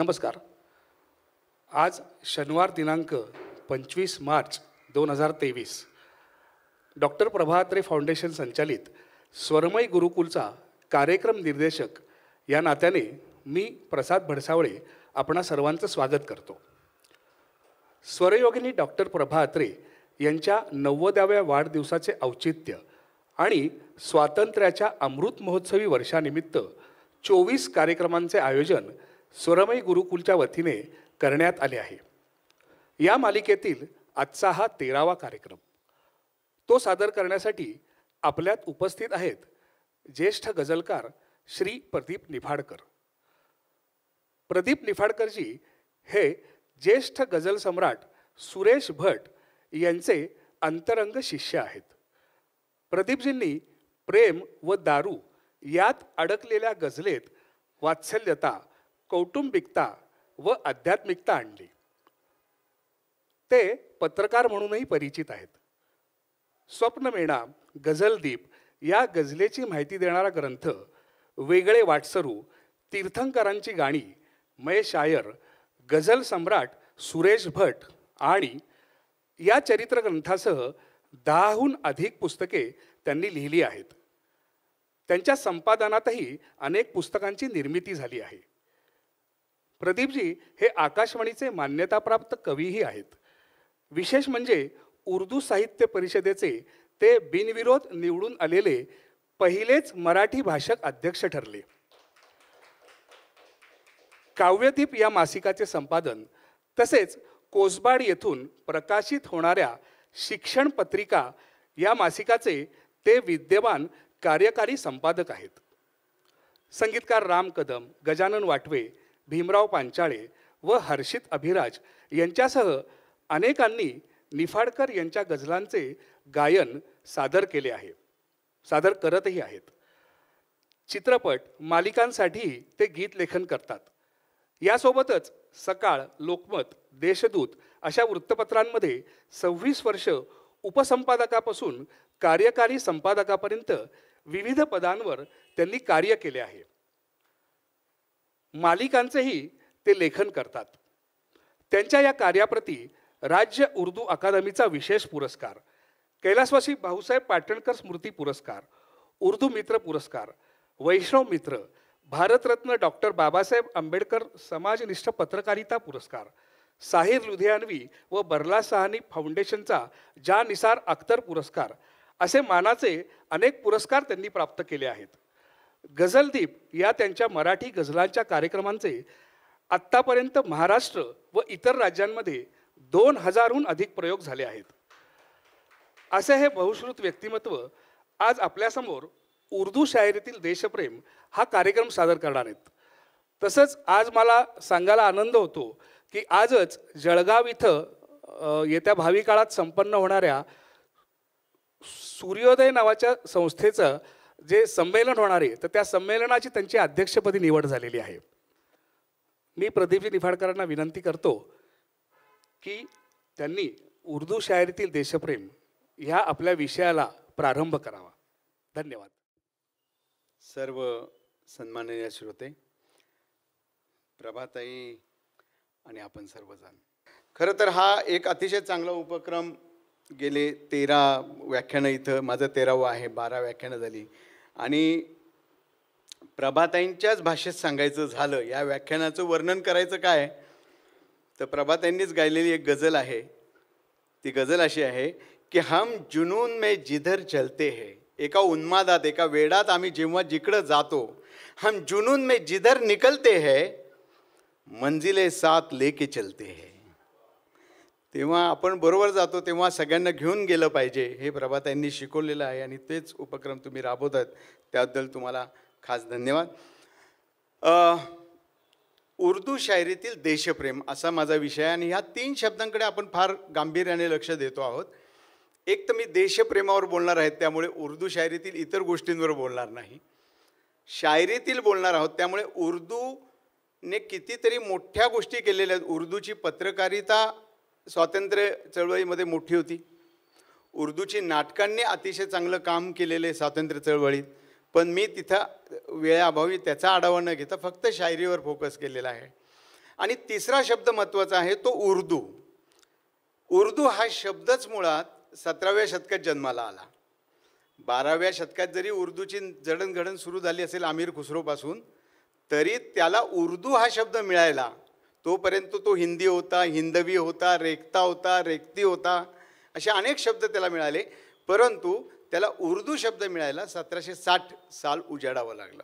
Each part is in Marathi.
नमस्कार आज शनिवार दिनांक पंचवीस मार्च दोन हजार तेवीस डॉक्टर प्रभात्रे फाउंडेशन संचालित स्वरमय गुरुकुलचा कार्यक्रम निर्देशक या नात्याने मी प्रसाद भडसावळे आपणा सर्वांचं स्वागत करतो स्वरयोगिनी डॉक्टर प्रभा अत्रे यांच्या नव्वदाव्या वाढदिवसाचे औचित्य आणि स्वातंत्र्याच्या अमृत महोत्सवी वर्षानिमित्त चोवीस कार्यक्रमांचे आयोजन स्वरमयी गुरुकुलच्या वतीने करण्यात आले आहे या मालिकेतील आजचा हा तेरावा कार्यक्रम तो सादर करण्यासाठी आपल्यात उपस्थित आहेत ज्येष्ठ गझलकार श्री प्रदीप निफाडकर प्रदीप निफाडकरजी हे ज्येष्ठ गझल सम्राट सुरेश भट यांचे अंतरंग शिष्य आहेत प्रदीपजींनी प्रेम व दारू यात अडकलेल्या गझलेत वात्सल्यता कौटुंबिकता व आध्यात्मिकता आणली ते पत्रकार म्हणूनही परिचित आहेत स्वप्नमेणा गझलदीप या गझलेची माहिती देणारा ग्रंथ वेगळे वाटसरू तीर्थंकरांची गाणी मय शायर गझल सम्राट सुरेश भट आणि या चरित्र ग्रंथासह दहाहून अधिक पुस्तके त्यांनी लिहिली आहेत त्यांच्या संपादनातही अनेक पुस्तकांची निर्मिती झाली आहे प्रदीपजी हे आकाशवाणीचे मान्यताप्राप्त कवीही आहेत विशेष म्हणजे उर्दू साहित्य परिषदेचे ते बिनविरोध निवडून आलेले पहिलेच मराठी भाषक अध्यक्ष ठरले काव्यदीप या मासिकाचे संपादन तसेच कोसबाड येथून प्रकाशित होणाऱ्या शिक्षण पत्रिका या मासिकाचे ते विद्यमान कार्यकारी संपादक आहेत संगीतकार राम कदम गजानन वाटवे भीमराव पांचाळे व हर्षित अभिराज यांच्यासह अनेकांनी निफाडकर यांच्या गझलांचे गायन सादर केले आहे सादर करतही आहेत चित्रपट मालिकांसाठी ते गीत लेखन करतात यासोबतच सकाळ लोकमत देशदूत अशा वृत्तपत्रांमध्ये सव्वीस वर्ष उपसंपादकापासून कार्यकारी संपादकापर्यंत विविध पदांवर त्यांनी कार्य केले आहे मालिकांचेही ते लेखन करतात त्यांच्या या कार्याप्रती राज्य उर्दू अकादमीचा विशेष पुरस्कार कैलासवासी भाऊसाहेब पाटणकर स्मृती पुरस्कार उर्दू मित्र पुरस्कार वैष्णव मित्र भारतरत्न डॉक्टर बाबासाहेब आंबेडकर समाजनिष्ठ पत्रकारिता पुरस्कार साहिर लुधियानवी व बर्ला साहनी फाउंडेशनचा जा निसार अख्तर पुरस्कार असे मानाचे अनेक पुरस्कार त्यांनी प्राप्त केले आहेत गझलदीप या त्यांच्या मराठी गझलांच्या कार्यक्रमांचे आत्तापर्यंत महाराष्ट्र व इतर राज्यांमध्ये दोन हजारहून अधिक प्रयोग झाले आहेत असे हे बहुश्रुत व्यक्तिमत्व आज आपल्यासमोर उर्दू शायरीतील देशप्रेम हा कार्यक्रम सादर करणार आहेत तसंच आज मला सांगायला आनंद होतो की आजच जळगाव इथं येत्या भावी काळात संपन्न होणाऱ्या सूर्योदय नावाच्या संस्थेचं जे संमेलन होणार आहे तर त्या संमेलनाची त्यांची अध्यक्षपदी निवड झालेली आहे मी प्रदीपजी निफाडकरांना विनंती करतो की त्यांनी उर्दू शायरीतील देशप्रेम ह्या आपल्या विषयाला प्रारंभ करावा धन्यवाद सर्व सन्माननीय श्रोते प्रभाताई आणि आपण सर्वजण खरं तर हा एक अतिशय चांगला उपक्रम गेले तेरा व्याख्यानं इथं माझं तेरावं आहे बारा व्याख्यानं झाली आणि प्रभाताईंच्याच भाषेत सांगायचं झालं या व्याख्यानाचं वर्णन करायचं काय तर प्रभाताईंनीच गायलेली एक गझल आहे ती गजल अशी आहे की हम जुनून में जिधर चलते है एका उन्मादात एका वेडात आम्ही जेव्हा जिकडं जातो हम जुनून मे जिधर निकलते है मंजिले साथ लेके चलते है तेव्हा आपण बरोबर जातो तेव्हा सगळ्यांना घेऊन गेलं पाहिजे हे यांनी शिकवलेलं आहे आणि तेच उपक्रम तुम्ही राबवतात त्याबद्दल तुम्हाला खास धन्यवाद उर्दू शायरीतील देशप्रेम असा माझा विषय आहे आणि ह्या तीन शब्दांकडे आपण फार गांभीर्याने लक्ष देतो आहोत एक तर मी देशप्रेमावर बोलणार आहेत त्यामुळे उर्दू शायरीतील इतर गोष्टींवर बोलणार नाही शायरीतील बोलणार आहोत त्यामुळे उर्दूने कितीतरी मोठ्या गोष्टी केलेल्या आहेत उर्दूची पत्रकारिता स्वातंत्र्य चळवळीमध्ये मोठी होती उर्दूची नाटकांनी अतिशय चांगलं काम केलेलं आहे स्वातंत्र्य चळवळीत पण मी तिथं वेळाअभावी त्याचा आढावा न घेता फक्त शायरीवर फोकस केलेला आहे आणि तिसरा शब्द महत्त्वाचा आहे तो उर्दू उर्दू हा शब्दच मुळात सतराव्या शतकात जन्माला आला बाराव्या शतकात जरी उर्दूची जडणघडण सुरू झाली असेल आमिर खुसरोपासून तरी त्याला उर्दू हा शब्द मिळायला तोपर्यंत तो हिंदी होता हिंदवी होता रेखता होता रेखती होता असे अनेक शब्द त्याला मिळाले परंतु त्याला उर्दू शब्द मिळायला सतराशे साठ साल उजाडावं लागलं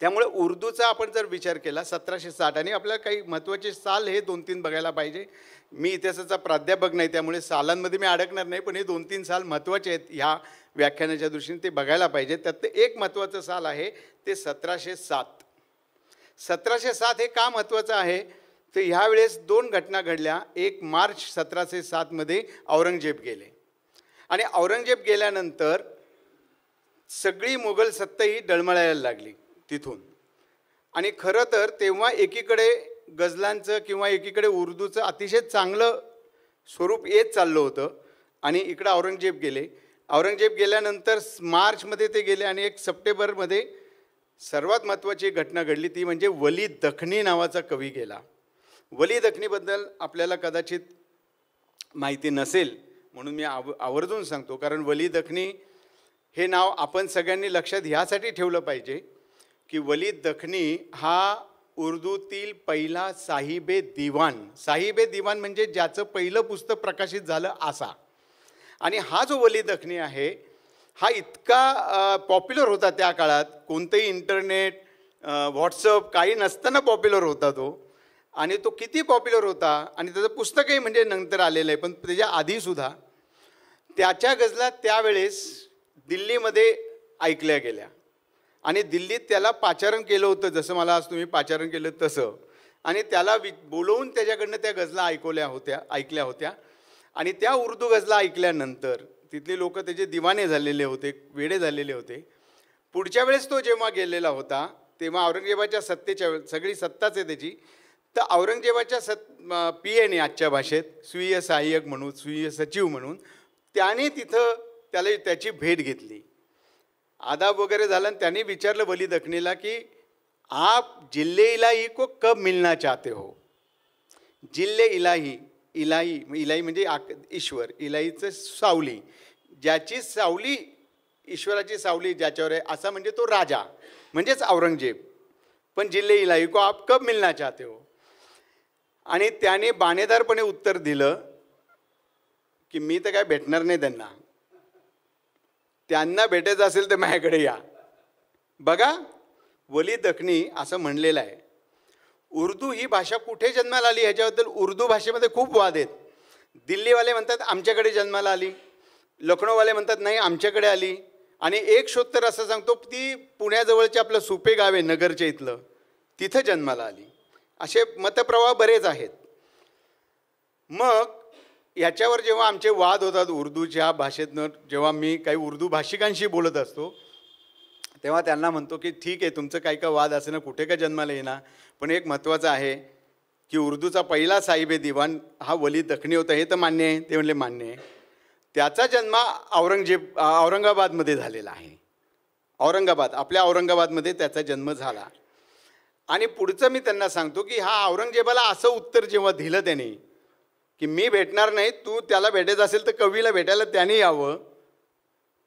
त्यामुळे उर्दूचा आपण जर विचार केला सतराशे साठ आणि आपल्याला काही महत्त्वाचे साल हे दोन तीन बघायला पाहिजे मी इतिहासाचा प्राध्यापक नाही त्यामुळे सालांमध्ये मी अडकणार नाही पण हे दोन तीन साल महत्त्वाचे आहेत ह्या व्याख्यानाच्या दृष्टीने ते बघायला पाहिजे त्यात एक महत्त्वाचं साल आहे ते सतराशे सात सतराशे सात हे का महत्त्वाचं आहे तर ह्यावेळेस दोन घटना घडल्या एक मार्च सतराशे सातमध्ये औरंगजेब गेले आणि औरंगजेब गेल्यानंतर सगळी मुघल सत्ता ही डळमळायला लागली तिथून आणि खरं तर तेव्हा एकीकडे गझलांचं किंवा एकीकडे उर्दूचं अतिशय चांगलं स्वरूप येत चाललं होतं आणि इकडं औरंगजेब गेले औरंगजेब गेल्यानंतर मार्चमध्ये ते गेले आणि एक सप्टेंबरमध्ये सर्वात महत्त्वाची घटना घडली ती म्हणजे वली दखनी नावाचा कवी गेला वली दखनीबद्दल आपल्याला कदाचित माहिती नसेल म्हणून मी आव आवर्जून सांगतो कारण वली दखनी हे नाव आपण सगळ्यांनी लक्षात ह्यासाठी ठेवलं पाहिजे की वली दखनी हा उर्दूतील पहिला साहिबे दिवान साहिबे दिवाण म्हणजे ज्याचं पहिलं पुस्तक प्रकाशित झालं असा आणि हा जो वली दखनी आहे हा इतका पॉप्युलर होता त्या काळात कोणतंही इंटरनेट व्हॉट्सअप काही नसताना पॉप्युलर होता तो आणि तो किती पॉप्युलर होता आणि त्याचं पुस्तकही म्हणजे नंतर आलेलं आहे पण त्याच्या आधीसुद्धा त्याच्या गजला त्यावेळेस दिल्लीमध्ये ऐकल्या गेल्या आणि दिल्लीत त्याला पाचारण केलं होतं जसं मला आज तुम्ही पाचारण केलं तसं आणि त्याला वि बोलवून त्याच्याकडनं त्या गजला ऐकवल्या होत्या ऐकल्या होत्या आणि त्या उर्दू गजला ऐकल्यानंतर तिथले लोक त्याचे दिवाने झालेले होते वेडे झालेले होते पुढच्या वेळेस तो जेव्हा गेलेला होता तेव्हा औरंगजेबाच्या सत्तेच्या सगळी सत्ताच आहे त्याची तर औरंगजेबाच्या सत् पी आजच्या भाषेत स्वीय सहाय्यक म्हणून स्वीय सचिव म्हणून त्याने तिथं त्याला त्याची भेट घेतली आदाब वगैरे झाला आणि त्याने विचारलं बली दखणीला की आप जिल्हे इलाही को कब मिलना चाहते हो जिल्हे इलाही इलाही इलाही म्हणजे आक ईश्वर इलाईचं सावली ज्याची सावली ईश्वराची सावली ज्याच्यावर आहे असा म्हणजे तो राजा म्हणजेच औरंगजेब पण जिल्हे इलाही को आप कब मिलना चाहते हो आणि त्याने बाणेदारपणे उत्तर दिलं की मी तर काय भेटणार नाही त्यांना त्यांना भेटायचं असेल तर माझ्याकडे या बघा वली दखनी असं म्हणलेलं आहे उर्दू ही भाषा कुठे जन्माला आली ह्याच्याबद्दल उर्दू भाषेमध्ये खूप वाद आहेत दिल्लीवाले म्हणतात आमच्याकडे जन्माला आली लखनौवाले म्हणतात नाही आमच्याकडे आली आणि एक शोध तर असं सांगतो ती पुण्याजवळचे आपलं सुपे गाव आहे नगरच्या इथलं तिथं जन्माला आली असे मतप्रवाह बरेच आहेत मग याच्यावर जेव्हा आमचे वाद होतात उर्दूच्या भाषेतनं जेव्हा मी काही उर्दू भाषिकांशी बोलत असतो तेव्हा त्यांना म्हणतो की ठीक आहे तुमचं काही का वाद असेल कुठे का जन्माला येणार पण एक महत्त्वाचं आहे की उर्दूचा पहिला साहिबे दिवाण हा वली दखणी होता हे तर मान्य आहे ते म्हणले मान्य आहे त्याचा जन्म औरंगजेब औरंगाबादमध्ये झालेला आहे औरंगाबाद आपल्या औरंगाबादमध्ये त्याचा जन्म झाला आणि पुढचं मी त्यांना सांगतो की हा औरंगजेबाला असं उत्तर जेव्हा दिलं त्याने की मी भेटणार नाही तू त्याला भेटायचं असेल तर कवीला भेटायला त्याने यावं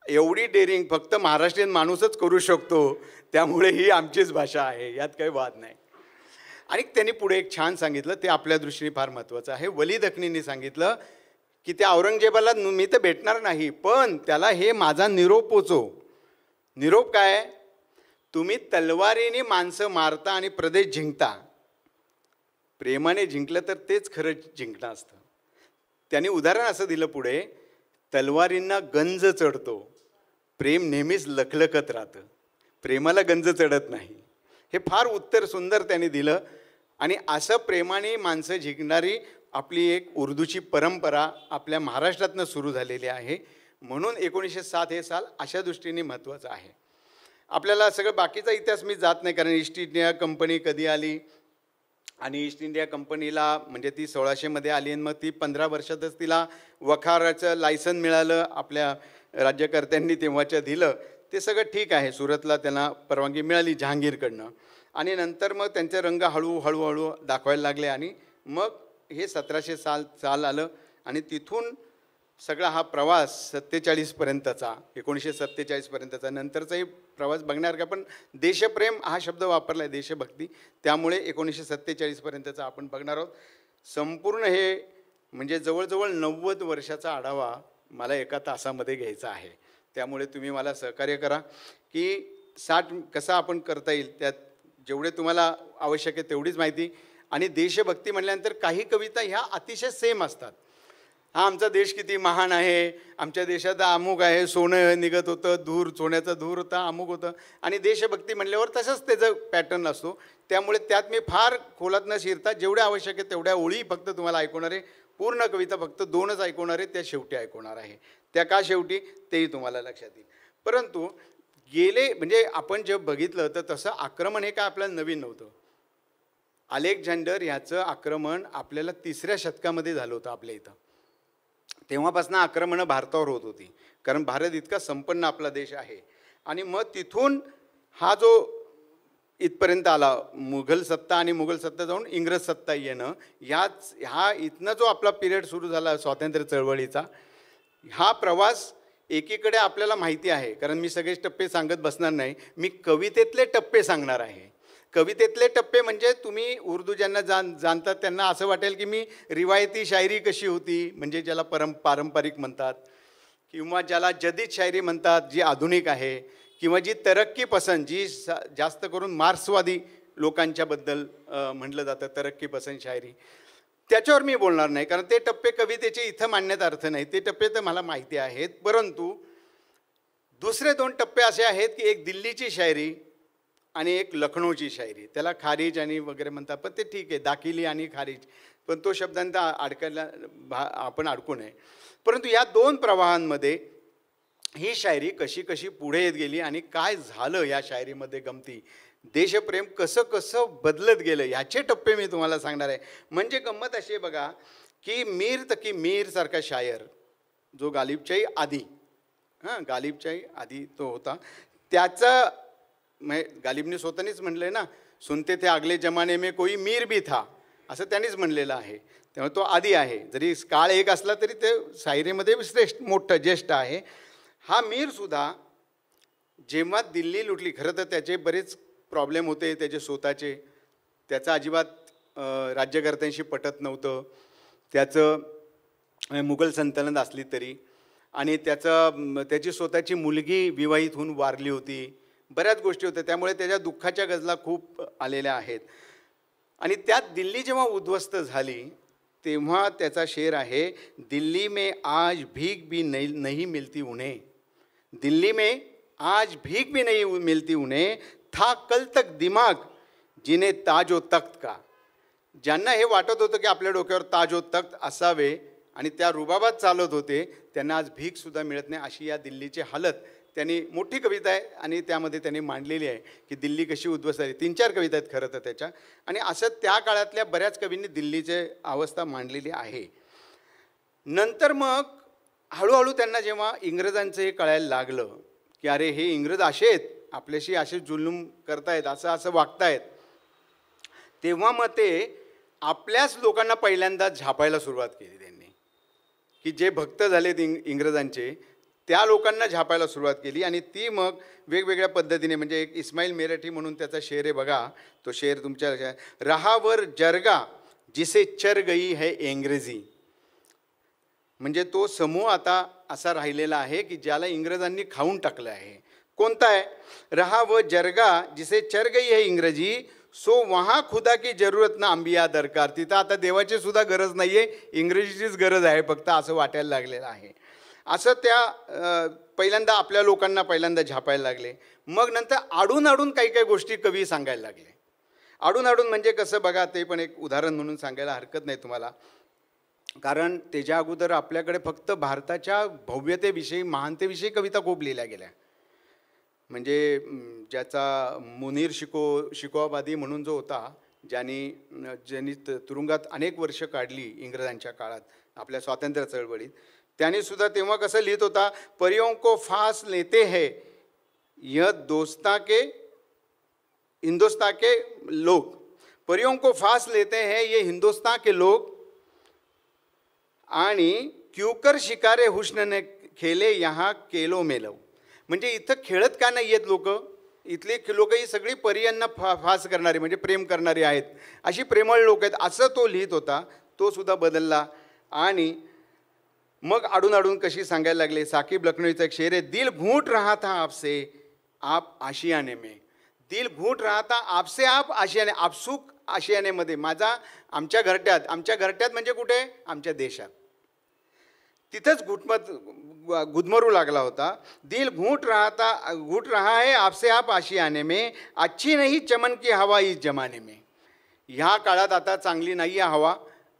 एवढी डेअरिंग फक्त महाराष्ट्रीयन माणूसच करू शकतो त्यामुळे ही आमचीच भाषा आहे यात काही वाद नाही आणि त्यांनी पुढे एक छान सांगितलं ते आपल्या दृष्टीने फार महत्त्वाचं आहे वली सांगितलं की त्या औरंगजेबाला मी तर भेटणार नाही पण त्याला हे माझा निरोप पोचो निरोप काय तुम्ही तलवारीने माणसं मारता आणि प्रदेश जिंकता प्रेमाने जिंकलं तर तेच खरं जिंकणं असतं त्यांनी उदाहरण असं दिलं पुढे तलवारींना गंज चढतो प्रेम नेहमीच लखलखत राहतं प्रेमाला गंज चढत नाही हे फार उत्तर सुंदर त्यांनी दिलं आणि असं प्रेमाने माणसं जिंकणारी आपली एक उर्दूची परंपरा आपल्या महाराष्ट्रातनं सुरू झालेली आहे म्हणून एकोणीसशे सात हे साल अशा दृष्टीने महत्त्वाचं आहे आपल्याला सगळं बाकीचा इतिहास मी जात नाही कारण ईस्ट इंडिया कंपनी कधी आली आणि ईस्ट इंडिया कंपनीला म्हणजे ती सोळाशेमध्ये आली आणि मग ती पंधरा वर्षातच तिला वखाराचं लायसन मिळालं आपल्या राज्यकर्त्यांनी तेव्हाच्या दिलं ते सगळं ठीक आहे सुरतला त्यांना परवानगी मिळाली जहांगीरकडनं आणि नंतर मग त्यांचे रंग हळूहळू दाखवायला लागले आणि मग हे सतराशे साल साल आलं आणि तिथून सगळा हा प्रवास सत्तेचाळीसपर्यंतचा एकोणीसशे सत्तेचाळीसपर्यंतचा नंतरचाही प्रवास का पण देशप्रेम हा शब्द वापरला आहे देशभक्ती त्यामुळे एकोणीसशे सत्तेचाळीसपर्यंतचा आपण बघणार आहोत संपूर्ण हे म्हणजे जवळजवळ नव्वद वर्षाचा आढावा मला एका तासामध्ये घ्यायचा आहे त्यामुळे तुम्ही मला सहकार्य करा की साठ कसा आपण करता येईल त्यात जेवढे तुम्हाला आवश्यक आहे तेवढीच माहिती आणि देशभक्ती म्हटल्यानंतर काही कविता ह्या अतिशय सेम असतात हा आमचा देश किती महान आहे आमच्या देशात अमुक आहे सोनं निघत होतं धूर सोन्याचं धूर होता अमुक होतं आणि देशभक्ती म्हणल्यावर तसंच त्याचं पॅटर्न असतो त्यामुळे त्यात मी फार खोलात न शिरता जेवढ्या आवश्यक आहे तेवढ्या ओळी फक्त तुम्हाला आहे पूर्ण कविता फक्त दोनच आहे त्या शेवटी ऐकवणार आहे त्या का शेवटी तेही तुम्हाला लक्षात येईल परंतु गेले म्हणजे आपण जे बघितलं तर तसं आक्रमण हे काय आपल्याला नवीन नव्हतं अलेक्झांडर ह्याचं आक्रमण आपल्याला तिसऱ्या शतकामध्ये झालं होतं आपल्या इथं तेव्हापासून आक्रमणं भारतावर होत होती कारण भारत इतका संपन्न आपला देश आहे आणि मग तिथून हा जो इथपर्यंत आला मुघल सत्ता आणि मुघल सत्ता जाऊन इंग्रज सत्ता येणं ह्याच हा इथनं जो आपला पिरियड सुरू झाला स्वातंत्र्य चळवळीचा हा प्रवास एकीकडे आपल्याला माहिती आहे कारण मी सगळे टप्पे सांगत बसणार नाही मी कवितेतले टप्पे सांगणार आहे कवितेतले टप्पे म्हणजे तुम्ही उर्दू ज्यांना जाण जाणतात त्यांना असं वाटेल की मी रिवायती शायरी कशी होती म्हणजे ज्याला परम पारंपरिक म्हणतात किंवा ज्याला जदीद शायरी म्हणतात जी आधुनिक आहे किंवा जी तरक्की पसंत जी जास्त करून मार्क्सवादी लोकांच्याबद्दल म्हटलं जातं तरक्की पसंत शायरी त्याच्यावर मी बोलणार नाही कारण ते टप्पे कवितेचे इथं मांडण्यात अर्थ नाही ते टप्पे तर मला माहिती आहेत परंतु दुसरे दोन टप्पे असे आहेत की एक दिल्लीची शायरी आणि एक लखनौची शायरी त्याला खारीज आणि वगैरे म्हणतात पण ते ठीक आहे दाखिली आणि खारीज पण तो शब्दांचा अडकायला भा आपण अडकू नये परंतु या दोन प्रवाहांमध्ये ही शायरी कशी कशी पुढे येत गेली आणि काय झालं या शायरीमध्ये गमती देशप्रेम कसं कसं बदलत गेलं ह्याचे टप्पे मी तुम्हाला सांगणार आहे म्हणजे गंमत अशी आहे बघा की मीर तकी मीरसारखा शायर जो गालिबच्याही आधी हां गालिबच्याही आधी तो होता त्याचं मै गालिबने स्वतःनेच म्हटलं आहे ना सुनते ते आगले जमाने मे कोई मीर बी था असं त्यांनीच म्हणलेलं आहे त्यामुळे तो आधी आहे जरी काळ एक असला तरी ते शायरीमध्ये श्रेष्ठ मोठं ज्येष्ठ आहे हा मीरसुद्धा जेव्हा दिल्ली लुटली खरं तर त्याचे बरेच प्रॉब्लेम होते त्याचे स्वतःचे त्याचा अजिबात राज्यकर्त्यांशी पटत नव्हतं त्याचं मुघल संतलन असली तरी आणि त्याचं त्याची स्वतःची मुलगी विवाहित होऊन वारली होती बऱ्याच गोष्टी होत्या त्यामुळे त्याच्या दुःखाच्या गजला खूप आलेल्या आहेत आणि त्यात दिल्ली जेव्हा उद्ध्वस्त झाली तेव्हा त्याचा शेर आहे दिल्ली में आज भीक भी नहीं नहीं मिलती उन्हें दिल्ली में आज भीक भी नाही मिलती उन्हें था कल तक दिमाग जिने ताजो तख्त का ज्यांना हे वाटत होतं की आपल्या डोक्यावर ताजो तख्त असावे आणि त्या रुबाबात चालत होते त्यांना आज भीकसुद्धा मिळत नाही अशी या दिल्लीची हालत त्यांनी मोठी कविता आहे आणि त्यामध्ये त्यांनी मांडलेली आहे की दिल्ली कशी उद्ध्वस्त झाली तीन चार कविता आहेत खरं तर त्याच्या आणि असं त्या काळातल्या बऱ्याच कवींनी दिल्लीचे अवस्था मांडलेली आहे नंतर मग हळूहळू त्यांना जेव्हा इंग्रजांचं हे कळायला लागलं की अरे हे इंग्रज असे आहेत आपल्याशी असे जुलूम करतायत असं असं वागतायत तेव्हा मग ते आपल्याच लोकांना पहिल्यांदा झापायला सुरुवात केली त्यांनी की जे भक्त झालेत इंग इंग्रजांचे त्या लोकांना झापायला सुरुवात केली आणि ती मग वेगवेगळ्या पद्धतीने म्हणजे एक इस्माईल मेरठी म्हणून त्याचा शेर आहे बघा तो शेर तुमच्या रहावर जरगा जिसे चर गई है इंग्रजी म्हणजे तो समूह आता असा राहिलेला आहे की ज्याला इंग्रजांनी खाऊन टाकलं आहे कोणता आहे रहा व जरगा जिसे चर गई है इंग्रजी सो वहा खुदा की जरूरत ना आंबिया दरकार तिथं आता देवाची सुद्धा गरज नाही आहे इंग्रजीचीच गरज आहे फक्त असं वाटायला लागलेलं आहे असं त्या पहिल्यांदा आपल्या लोकांना पहिल्यांदा झापायला लागले मग नंतर आडून आडून काही काही गोष्टी कवी सांगायला लागले आडून आडून म्हणजे कसं बघा ते पण एक उदाहरण म्हणून सांगायला हरकत नाही तुम्हाला कारण त्याच्या अगोदर आपल्याकडे फक्त भारताच्या भव्यतेविषयी महानतेविषयी कविता खूप लिहिल्या गेल्या म्हणजे ज्याचा मुनीर शिको शिकोबादी म्हणून जो होता ज्यांनी ज्यांनी तुरुंगात अनेक वर्ष काढली इंग्रजांच्या काळात आपल्या स्वातंत्र्य चळवळीत त्यांनी सुद्धा तेव्हा कसं लिहित होता परियों को फास लेते है य दोस्ता के हिंदुस्ता के लोक परियों को फास लेते है ये हिंदुस्तान के लोक आणि क्युकर शिकारे हुष्णने खेले यहाँ केलो मेलव म्हणजे इथं खेळत का नाही आहेत लोक इथले लोक ही सगळी पर्यांना फा फास करणारी म्हणजे प्रेम करणारी आहेत अशी प्रेमळ लोक आहेत असं तो लिहित होता तो सुद्धा बदलला आणि मग आडून आडून कशी सांगायला लागले साकीब लखनौचा एक शेर आहे दिल घूट रहा था आपसे आप आशियाने मे दिल भूट रहा था आपसे आप आशियाने आपसूक आशियानेमध्ये माझा आमच्या घरट्यात आमच्या घरट्यात म्हणजे कुठे आमच्या देशात तिथंच घुटमत गुदमरू लागला होता दिल घूट राहता घुट रहा है आपसे आप आशियाने मे अच्छी नाही चमन की हवा इस जमाने में ह्या काळात आता चांगली नाही आहे हवा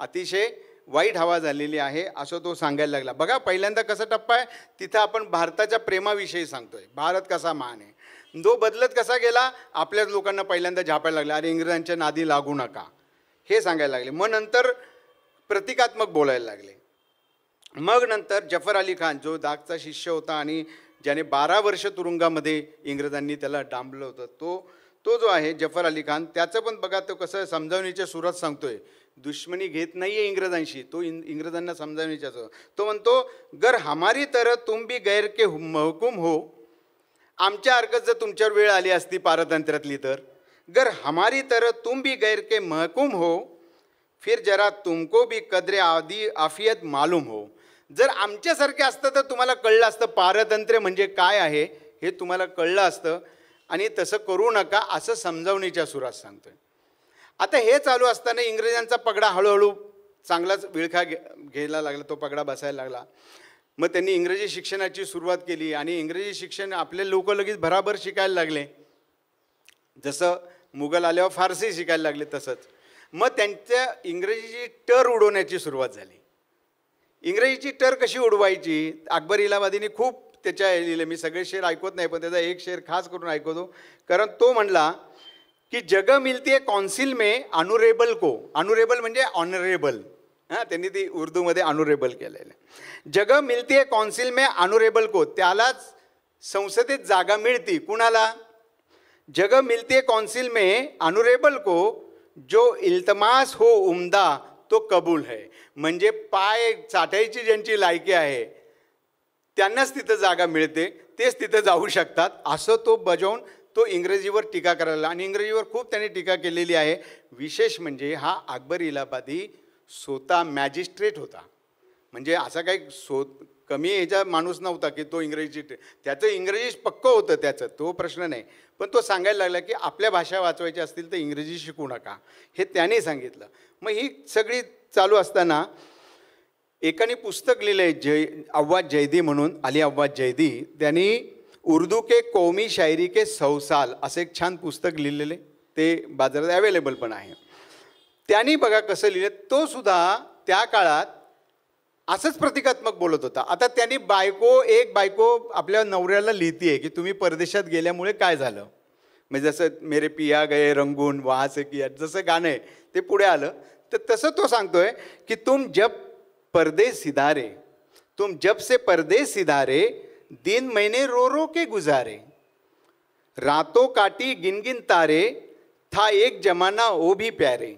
अतिशय वाईट हवा झालेली आहे असं तो सांगायला लागला बघा पहिल्यांदा कसा टप्पा आहे तिथं आपण भारताच्या प्रेमाविषयी सांगतोय भारत कसा महान आहे जो बदलत कसा गेला आपल्याच लोकांना पहिल्यांदा झापायला लागला अरे इंग्रजांच्या नादी लागू नका हे सांगायला लागले मग नंतर प्रतिकात्मक बोलायला लागले मग नंतर जफर अली खान जो दागचा शिष्य होता आणि ज्याने बारा वर्ष तुरुंगामध्ये इंग्रजांनी त्याला डांबलं होतं तो तो जो आहे जफर अली खान त्याचं पण बघा तो कसं समजावणीच्या सुरात सांगतोय दुश्मनी घेत नाही आहे इंग्रजांशी तो इंग्रजांना समजावण्याचा असतो तो म्हणतो गर हमारी तर तुम बी गैर के महकूम हो आमच्या अर्गत जर तुमच्यावर वेळ आली असती पारतंत्र्यातली तर गर हमारी तर तुम भी गैर के महकूम हो फिर जरा तुमको बी कदरे आदी आफियत मालूम हो जर आमच्यासारखे असतं तर तुम्हाला कळलं असतं पारतंत्र्य म्हणजे काय आहे हे तुम्हाला कळलं असतं आणि तसं करू नका असं समजावणीच्या सुरात सांगतोय आता हे चालू असताना इंग्रजांचा पगडा हळूहळू चांगलाच विळखा घे घ्यायला लागला तो पगडा बसायला लागला मग त्यांनी इंग्रजी शिक्षणाची सुरुवात केली आणि इंग्रजी शिक्षण आपले लोक लगेच भराभर शिकायला लागले जसं मुघल आल्यावर फारसी शिकायला लागले तसंच मग त्यांच्या इंग्रजीची टर उडवण्याची सुरुवात झाली इंग्रजीची टर कशी उडवायची अकबर इलाहाबादीने खूप त्याच्या लिहिले मी सगळे शेर ऐकत नाही पण त्याचा एक शेर खास करून ऐकवतो कारण तो म्हणला की जग मिळते है कौन्सिल मे अनुरेबल को अनुरेबल म्हणजे ऑनरेबल हां त्यांनी ती उर्दूमध्ये अनुरेबल केलेलं जग जगह है कौन्सिल मे अनुरेबल को त्यालाच संसदेत जागा मिळते कुणाला जग मिलती है कौन्सिल में अनुरेबल को जो इल्तमास हो उमदा तो कबूल है म्हणजे पाय चाटायची ज्यांची लायकी आहे त्यांनाच तिथं जागा मिळते तेच तिथं जाऊ शकतात असं तो बजावून तो इंग्रजीवर टीका करायला आणि इंग्रजीवर खूप त्याने टीका केलेली आहे विशेष म्हणजे हा अकबर इलाहाबादी स्वतः मॅजिस्ट्रेट होता म्हणजे असा काही सो कमी ह्याचा माणूस नव्हता की तो इंग्रजी त्याचं इंग्रजी पक्क होतं त्याचं तो प्रश्न नाही पण तो सांगायला लागला की आपल्या भाषा वाचवायच्या असतील तर इंग्रजी शिकू नका हे त्याने सांगितलं मग ही सगळी चालू असताना एकाने पुस्तक लिहिलं आहे जय अव्वाज जयदी म्हणून अली अव्वाज जयदी त्यांनी उर्दू के कौमी शायरी के सौसाल असं एक छान पुस्तक लिहिलेले ते बाजारात अवेलेबल पण आहे त्यांनी बघा कसं लिहिलं तो सुद्धा त्या काळात असंच प्रतिकात्मक बोलत होता आता त्यांनी बायको एक बायको आपल्या नवऱ्याला लिहिते की तुम्ही परदेशात गेल्यामुळे काय झालं म्हणजे जसं मेरे पिया गए रंगून वहा किया जसं गाणं आहे ते पुढे आलं तर तसं तो सांगतोय की तुम जब परदेश सिधारे तुम जब से परदेश सिधारे दिन महीने रो रो के गुजारे रातों काटी गिनगिन तारे था एक जमाना ओ भी प्यारे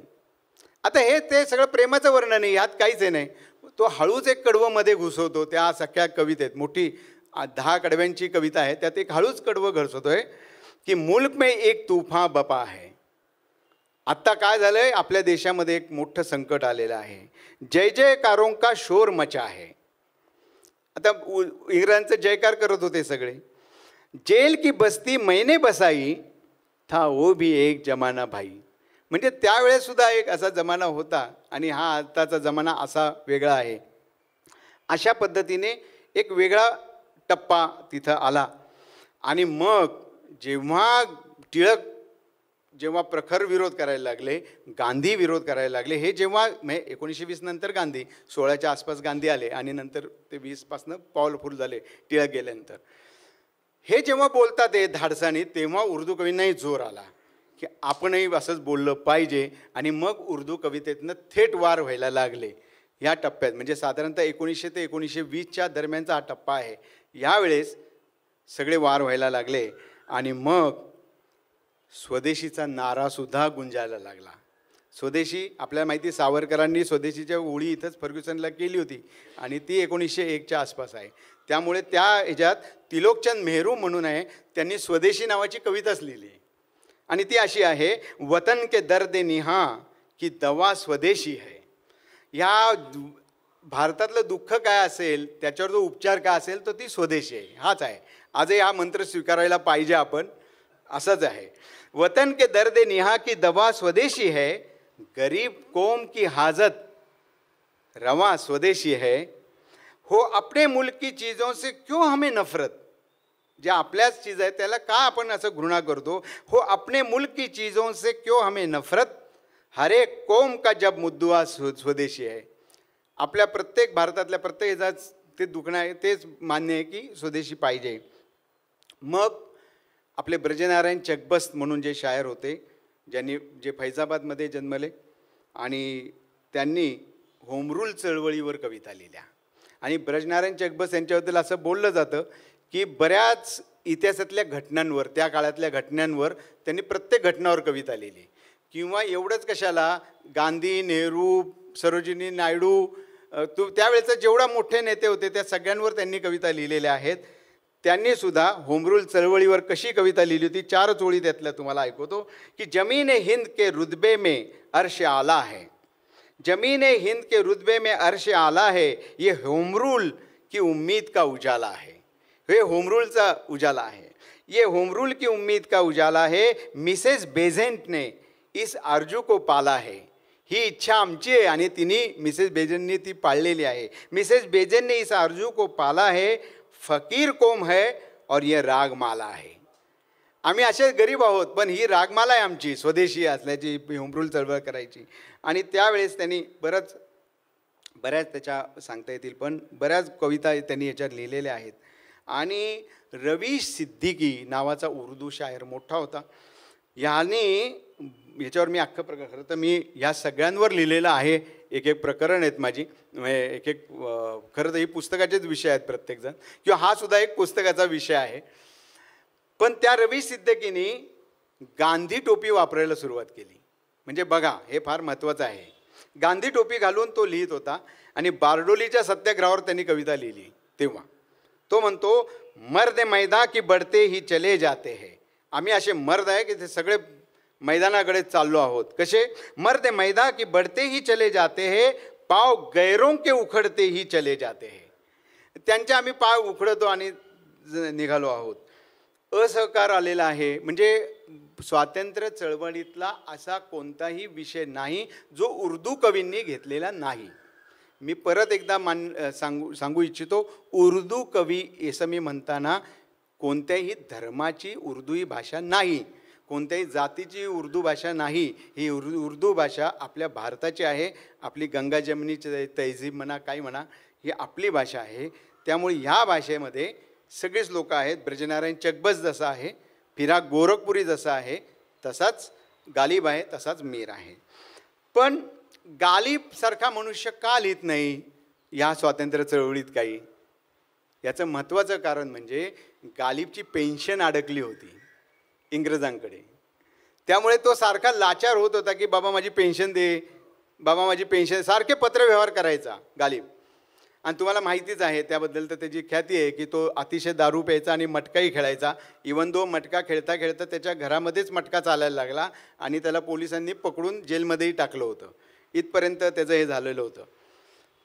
आता हे ते सगळं प्रेमाचं वर्णन आहे यात काहीच आहे नाही तो हळूच एक मध्ये घुसवतो त्या सख्या कवितेत मोठी दहा कडव्यांची कविता आहे त्यात एक हळूच कडवं घरसवतोय की मुल्क मे एक तुफा बपा आहे आत्ता काय झालंय आपल्या देशामध्ये एक मोठं संकट आलेलं आहे जय जय कारोंका शोर मचा आहे आता इंग्रजांचं जयकार करत होते सगळे जेल की बस्ती मैने बसाई था ओ भी एक जमाना भाई म्हणजे त्यावेळेसुद्धा एक असा जमाना होता आणि हा आताचा जमाना असा वेगळा आहे अशा पद्धतीने एक वेगळा टप्पा तिथं आला आणि मग जेव्हा टिळक जेव्हा प्रखर विरोध करायला लागले गांधी विरोध करायला लागले हे जेव्हा म्हणजे एकोणीसशे वीस नंतर गांधी सोळाच्या आसपास गांधी आले आणि नंतर ते वीसपासनं पॉवरफुल झाले टिळक गेल्यानंतर हे जेव्हा बोलतात हे धाडसाने तेव्हा उर्दू कवींनाही जोर आला की आपणही असंच बोललं पाहिजे आणि मग उर्दू कवितेतनं थेट वार व्हायला लागले ह्या टप्प्यात म्हणजे साधारणतः एकोणीसशे ते एकोणीसशे वीसच्या दरम्यानचा हा टप्पा आहे यावेळेस सगळे वार व्हायला लागले आणि मग स्वदेशीचा नारासुद्धा गुंजायला लागला स्वदेशी आपल्याला माहिती सावरकरांनी स्वदेशीच्या ओळी इथंच फर्ग्युसनला केली होती आणि ती एकोणीसशे एकच्या आसपास आहे त्यामुळे त्या ह्याच्यात तिलोकचंद मेहरू म्हणून आहे त्यांनी स्वदेशी नावाची कविताच लिहिली आणि ती अशी आहे वतन के दर्द निहा की दवा स्वदेशी आहे या भारतातलं दुःख काय असेल त्याच्यावर जो उपचार काय असेल तर ती स्वदेशी आहे हाच आहे आजही हा मंत्र स्वीकारायला पाहिजे आपण असंच आहे वतन के दर्द निहा की दवा स्वदेशी है गरीब कोम की हाजत रवा स्वदेशी है हो अपने मुल्क की चीज़ों से क्यों हमें नफरत ज्या आपल्याच चीज आहे त्याला का आपण असं घृणा करतो हो अपने मुल्क की चीज़ों से क्यों हमें नफरत हर एक कोम का जब मुद्दुआ स्वदेशी आहे आपल्या प्रत्येक भारतातल्या प्रत्येक ते दुखणं आहे तेच मान्य आहे की स्वदेशी पाहिजे मग आपले ब्रजनारायण चकबस म्हणून जे शायर होते ज्यांनी जे फैजाबादमध्ये जन्मले आणि त्यांनी होमरूल चळवळीवर कविता लिहिल्या आणि ब्रजनारायण चकबस यांच्याबद्दल असं बोललं जातं की बऱ्याच इतिहासातल्या घटनांवर त्या काळातल्या घटनांवर त्यांनी प्रत्येक घटनावर कविता लिहिली किंवा एवढंच कशाला गांधी नेहरू सरोजिनी नायडू तू त्यावेळेचा जेवढा मोठे नेते होते त्या सगळ्यांवर त्यांनी कविता लिहिलेल्या आहेत त्यांनी सुद्धा होमरूल चळवळीवर कशी कविता लिहिली होती चार ओळी त्यातल्या तुम्हाला ऐकवतो की जमीन हिंद के रुद्बे में अर्श आला है जमीन हिंद के रुद्बे में अर्श आला है ये होमरूल की उम्मीद का उजाला है हे होमरूलचा उजाला आहे ये होमरूल की उम्मीद का उजाला है मिसेस बेझेंटने इस अर्जू को पाला है ही इच्छा आमची आहे आणि तिने मिसेस बेजनने ती पाळलेली आहे मिसेस बेजनने इस अर्जू को पाला है फकीर कोम है और ये रागमाला आहे आम्ही असे गरीब आहोत पण ही रागमाला आहे आमची स्वदेशी असल्याची होमरूल चळवळ करायची आणि त्यावेळेस त्यांनी बरंच बऱ्याच त्याच्या सांगता येतील पण बऱ्याच कविता त्यांनी याच्यात लिहिलेल्या आहेत आणि रवीश सिद्दीकी नावाचा उर्दू शायर मोठा होता ह्याने याच्यावर मी अख्खं प्रकार खरं तर मी ह्या सगळ्यांवर लिहिलेलं आहे एक एक प्रकरण आहेत माझी म्हणजे एक एक खरं तर ही पुस्तकाचेच विषय आहेत प्रत्येकजण किंवा हा सुद्धा एक पुस्तकाचा विषय आहे पण त्या रवी सिद्धकीनी गांधी टोपी वापरायला सुरुवात केली म्हणजे बघा हे फार महत्त्वाचं आहे गांधी टोपी घालून तो लिहित होता आणि बारडोलीच्या सत्याग्रहावर त्यांनी कविता लिहिली तेव्हा तो म्हणतो मर्द मैदा की बढते ही चले जाते हे आम्ही असे मर्द आहे की ते सगळे मैदानाकडे चाललो आहोत कसे मर्द मैदा की बढते ही चले जाते हे पाव गैरों के उखडते ही चले जाते हे त्यांचे आम्ही पाव उखडतो आणि निघालो आहोत असहकार आलेला आहे म्हणजे स्वातंत्र्य चळवळीतला असा कोणताही विषय नाही जो उर्दू कवींनी घेतलेला नाही मी परत एकदा मान सांगू सांगू इच्छितो उर्दू कवी असं मी म्हणताना कोणत्याही धर्माची उर्दू ही भाषा नाही कोणत्याही जातीची उर्दू भाषा नाही ही उर्दू उर्दू भाषा आपल्या भारताची आहे आपली गंगा जमिनीची तहजीब म्हणा काय म्हणा ही आपली भाषा आहे त्यामुळे ह्या भाषेमध्ये सगळेच लोक आहेत ब्रजनारायण चकबस जसा आहे फिरा गोरखपुरी जसा आहे तसाच गालिब आहे तसाच मीर आहे पण गालिबसारखा मनुष्य का लिहित नाही ह्या स्वातंत्र्य चळवळीत काही याचं महत्त्वाचं कारण म्हणजे गालिबची पेन्शन अडकली होती इंग्रजांकडे त्यामुळे तो सारखा लाचार होत होता की बाबा माझी पेन्शन दे बाबा माझी पेन्शन सारखे पत्रव्यवहार करायचा गालिब आणि तुम्हाला माहितीच आहे त्याबद्दल तर त्याची ख्याती आहे की तो अतिशय दारू प्यायचा आणि मटकाही खेळायचा इवन दो मटका खेळता खेळता त्याच्या घरामध्येच मटका चालायला लागला आणि त्याला पोलिसांनी पकडून जेलमध्येही टाकलं होतं इथपर्यंत त्याचं हे झालेलं होतं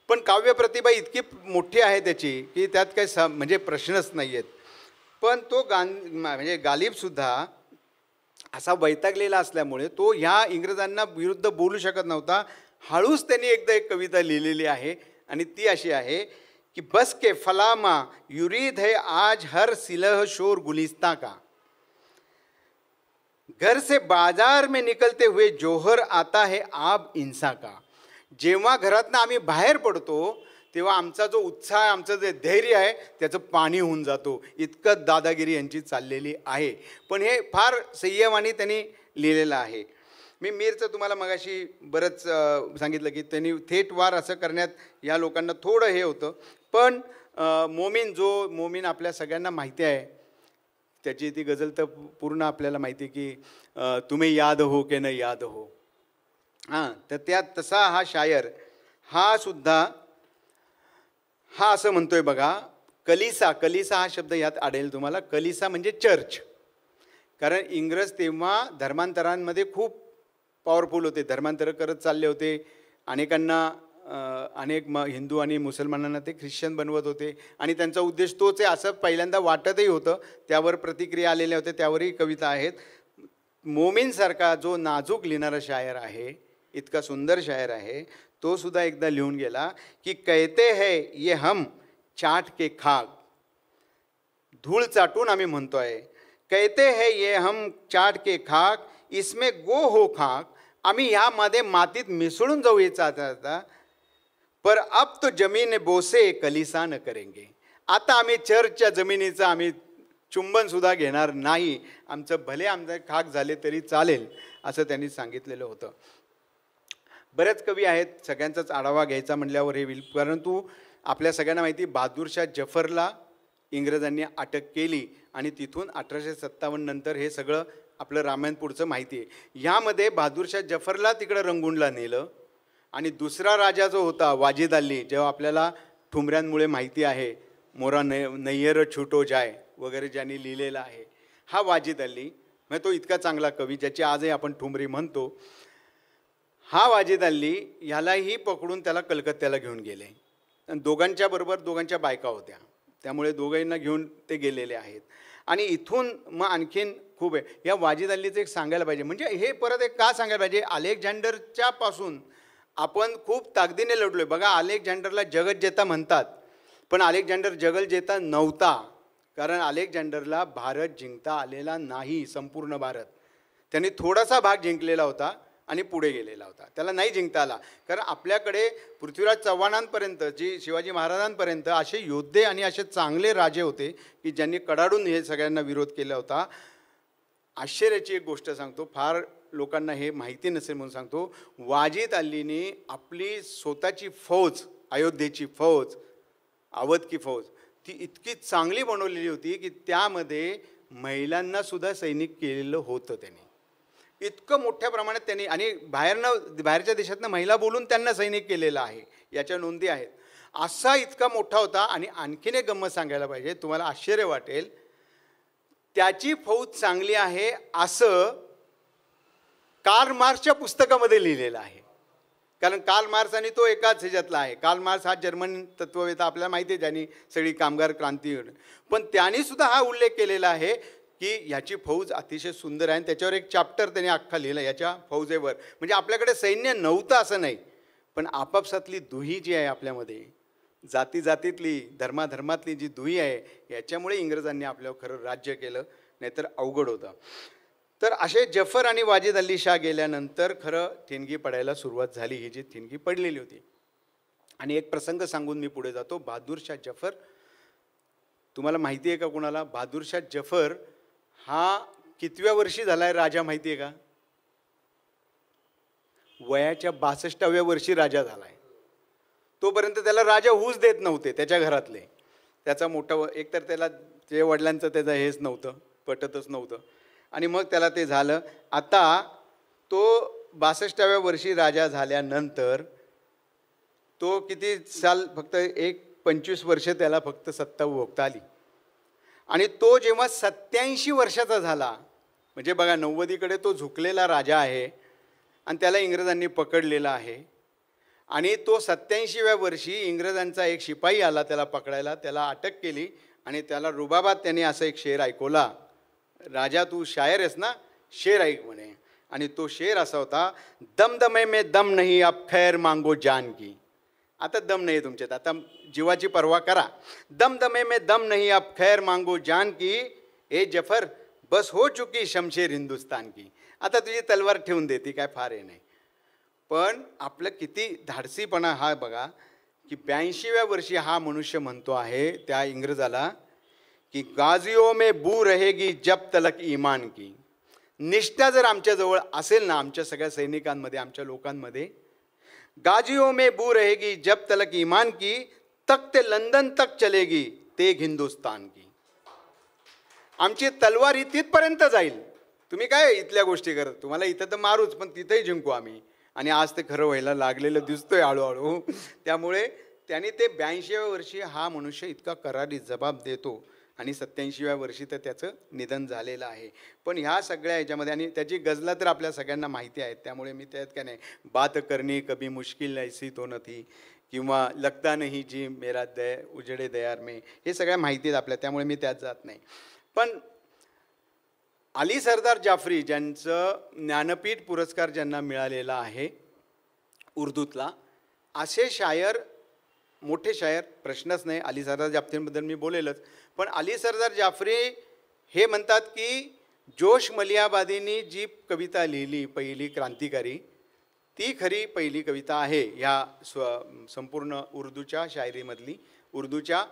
पण काव्यप्रतिभा इतकी मोठी आहे त्याची की त्यात काही स म्हणजे प्रश्नच नाही आहेत पण तो गां म्हणजे गालिबसुद्धा असा वैतागलेला असल्यामुळे तो ह्या इंग्रजांना विरुद्ध बोलू शकत नव्हता हळूच त्यांनी एकदा एक कविता लिहिलेली आहे आणि ती अशी आहे की बस के फलामा युरीद है आज हर सिलह शोर गुलिस्ता का घर से बाजार में निकलते हुए जोहर आता है आब इंसा का जेव्हा घरातनं आम्ही बाहेर पडतो तेव्हा आमचा जो उत्साह आहे आमचं जे धैर्य आहे त्याचं पाणी होऊन जातो इतकंच दादागिरी यांची चाललेली आहे पण हे फार संयमाने त्यांनी लिहिलेलं आहे मी मीरचं तुम्हाला मगाशी बरंच सांगितलं की त्यांनी थेट वार असं करण्यात या लोकांना थोडं हे होतं पण मोमीन जो मोमीन आपल्या सगळ्यांना माहिती आहे त्याची ती गजल तर पूर्ण आपल्याला माहिती की तुम्ही याद हो की न याद हो हां तर त्या तसा हा शायर हा सुद्धा हा असं म्हणतोय बघा कलिसा कलिसा हा शब्द यात आढळेल तुम्हाला कलिसा म्हणजे चर्च कारण इंग्रज तेव्हा धर्मांतरांमध्ये खूप पॉवरफुल होते धर्मांतर करत चालले होते अनेकांना अनेक म हिंदू आणि मुसलमानांना ते ख्रिश्चन बनवत होते आणि त्यांचा उद्देश तोच आहे असं पहिल्यांदा वाटतही होतं त्यावर प्रतिक्रिया आलेल्या होत्या त्यावरही कविता आहेत मोमीनसारखा जो नाजूक लिहिणारा शायर आहे इतका सुंदर शायर आहे तो सुद्धा एकदा लिहून गेला की कैते है ये हम चाट के खाक धूळ चाटून आम्ही म्हणतो आहे कैते है ये हम चाट के खाक इसमे गो हो खाक आम्ही ह्यामध्ये मातीत मिसळून जाऊ याचा आता पर अब तो जमीन बोसे कलिसा न करेंगे आता आम्ही चर्चच्या जमिनीचं आम्ही चुंबनसुद्धा घेणार नाही आमचं भले आमचं खाक झाले तरी चालेल असं त्यांनी सांगितलेलं होतं बऱ्याच कवी आहेत सगळ्यांचाच आढावा घ्यायचा म्हटल्यावर हे होईल परंतु आपल्या सगळ्यांना माहिती बहादूरशाह जफरला इंग्रजांनी अटक केली आणि तिथून अठराशे सत्तावन्न नंतर हे सगळं आपलं रामायणपूरचं माहिती आहे ह्यामध्ये बहादूरशाह जफरला तिकडं रंगूनला नेलं आणि दुसरा राजा जो होता वाजिद अल्ली जेव्हा आपल्याला ठुमऱ्यांमुळे माहिती आहे मोरा नै नय्यर छुटो जाय वगैरे ज्यांनी लिहिलेला आहे हा वाजिद अल्ली म्हणजे तो इतका चांगला कवी ज्याची आजही आपण ठुमरी म्हणतो हा वाजिद अल्ली ह्यालाही पकडून त्याला कलकत्त्याला घेऊन गेले आणि दोघांच्या बरोबर दोघांच्या बायका होत्या त्यामुळे दोघांना घेऊन ते गेलेले आहेत आणि इथून मग आणखीन खूप आहे या वाजिद अल्लीचं एक सांगायला पाहिजे म्हणजे हे परत एक का सांगायला पाहिजे अलेक्झांडरच्या पासून आपण खूप ताकदीने लढलो आहे बघा अलेक्झांडरला जेता म्हणतात पण अलेक्झांडर जेता नव्हता कारण अलेक्झांडरला भारत जिंकता आलेला नाही संपूर्ण भारत त्यांनी थोडासा भाग जिंकलेला होता आणि पुढे गेलेला होता त्याला नाही जिंकता आला कारण आपल्याकडे पृथ्वीराज चव्हाणांपर्यंत जी शिवाजी महाराजांपर्यंत असे योद्धे आणि असे चांगले राजे होते की ज्यांनी कडाडून हे सगळ्यांना विरोध केला होता आश्चर्याची एक गोष्ट सांगतो फार लोकांना हे माहिती नसेल म्हणून सांगतो वाजिद अल्लीने आपली स्वतःची फौज अयोध्येची फौज आवध की फौज ती इतकी चांगली बनवलेली होती की त्यामध्ये महिलांनासुद्धा सैनिक केलेलं होतं त्याने इतकं मोठ्या प्रमाणात त्यांनी आणि बाहेरनं बाहेरच्या देशातनं महिला बोलून त्यांना सैनिक केलेलं आहे याच्या नोंदी आहेत असा इतका मोठा होता आणि आणखीन एक गंमत सांगायला पाहिजे तुम्हाला आश्चर्य वाटेल त्याची फौज चांगली आहे असं कार्ल मार्क्सच्या पुस्तकामध्ये लिहिलेलं आहे कारण कार्ल मार्क्स आणि तो एकाच ह्याच्यातला आहे कार्ल मार्क्स हा जर्मन तत्ववेता आपल्याला माहिती आहे ज्यांनी सगळी कामगार क्रांती पण त्यांनी सुद्धा हा उल्लेख केलेला आहे की ह्याची फौज अतिशय सुंदर आहे आणि त्याच्यावर एक चॅप्टर त्याने अख्खा लिहिला याच्या फौजेवर म्हणजे आपल्याकडे सैन्य नव्हतं असं नाही पण आपापसातली दुही जी आहे आपल्यामध्ये जाती जातीतली धर्माधर्मातली जी दुही आहे याच्यामुळे इंग्रजांनी आपल्यावर खरं राज्य केलं नाहीतर अवघड होतं तर असे जफर आणि वाजिद अली शाह गेल्यानंतर खरं थिणगी पडायला सुरुवात झाली ही जी थिणगी पडलेली होती आणि एक प्रसंग सांगून मी पुढे जातो बहादूरशाह जफर तुम्हाला माहिती आहे का कोणाला शाह जफर हा कितव्या वर्षी झाला आहे राजा माहिती आहे का वयाच्या बासष्टाव्या वर्षी राजा झाला आहे तोपर्यंत त्याला राजा होऊच देत नव्हते त्याच्या घरातले त्याचा मोठा एकतर त्याला ते वडिलांचं त्याचं हेच नव्हतं पटतच नव्हतं आणि मग त्याला ते झालं आता तो बासष्टाव्या वर्षी राजा झाल्यानंतर तो किती साल फक्त एक पंचवीस वर्ष त्याला फक्त सत्ता भोगता आली आणि तो जेव्हा सत्याऐंशी वर्षाचा झाला म्हणजे बघा नव्वदीकडे तो झुकलेला राजा आहे आणि त्याला इंग्रजांनी पकडलेला आहे आणि तो सत्याऐंशीव्या वर्षी इंग्रजांचा एक शिपाई आला त्याला पकडायला त्याला अटक केली आणि त्याला रुबाबात त्याने असं एक शेर ऐकवला राजा तू शायर आहेस ना शेर ऐक म्हणे आणि तो शेर असा होता दमदमे में दम नाही अब खैर मांगो जान की आता दम नाही तुमच्यात आता जीवाची पर्वा करा दम दमे में दम नाही अब खैर मांगो जान की ए जफर बस हो चुकी शमशेर हिंदुस्तान की आता तुझी तलवार ठेवून देते काय फार हे नाही पण आपलं किती धाडसीपणा हा बघा की ब्याऐंशीव्या वर्षी हा मनुष्य म्हणतो आहे त्या इंग्रजाला की गाझिओ मे बू रहेगी जब तलक इमान की निष्ठा जर आमच्याजवळ असेल ना आमच्या सगळ्या सैनिकांमध्ये आमच्या लोकांमध्ये गाजियों में बू रहेगी जब तलक ईमान की तख्त लंदन तक चलेगी तेग हिंदुस्तान की आमची तलवार ही तिथपर्यंत जाईल तुम्ही काय इथल्या गोष्टी करत तुम्हाला इथं तर मारूच पण तिथंही जिंकू आम्ही आणि आज ते खरं व्हायला लागलेलं दिसतोय हळूहळू त्यामुळे त्याने ते ब्याऐंशीव्या वर्षी हा मनुष्य इतका करारी जबाब देतो आणि सत्याऐंशीव्या वर्षी तर त्याचं निधन झालेलं आहे पण ह्या सगळ्या ह्याच्यामध्ये आणि त्याची गजला तर आपल्या सगळ्यांना माहिती आहेत त्यामुळे मी त्यात काय नाही बात करणे कभी मुश्किल ऐसी तो नथी किंवा लगता नाही जी मेरा दय उजडे दयार मे हे सगळ्या माहिती आहेत आपल्या त्यामुळे मी त्यात जात नाही पण अली सरदार जाफरी ज्यांचं ज्ञानपीठ पुरस्कार ज्यांना मिळालेला आहे उर्दूतला असे शायर मोठे शायर प्रश्नच नाही अली सरदार जाफरींबद्दल मी बोलेलच पण अली सरदार जाफरी हे म्हणतात की जोश मलियाबादींनी जी कविता लिहिली पहिली क्रांतिकारी ती खरी पहिली कविता आहे ह्या स्व संपूर्ण उर्दूच्या शायरीमधली उर्दूच्या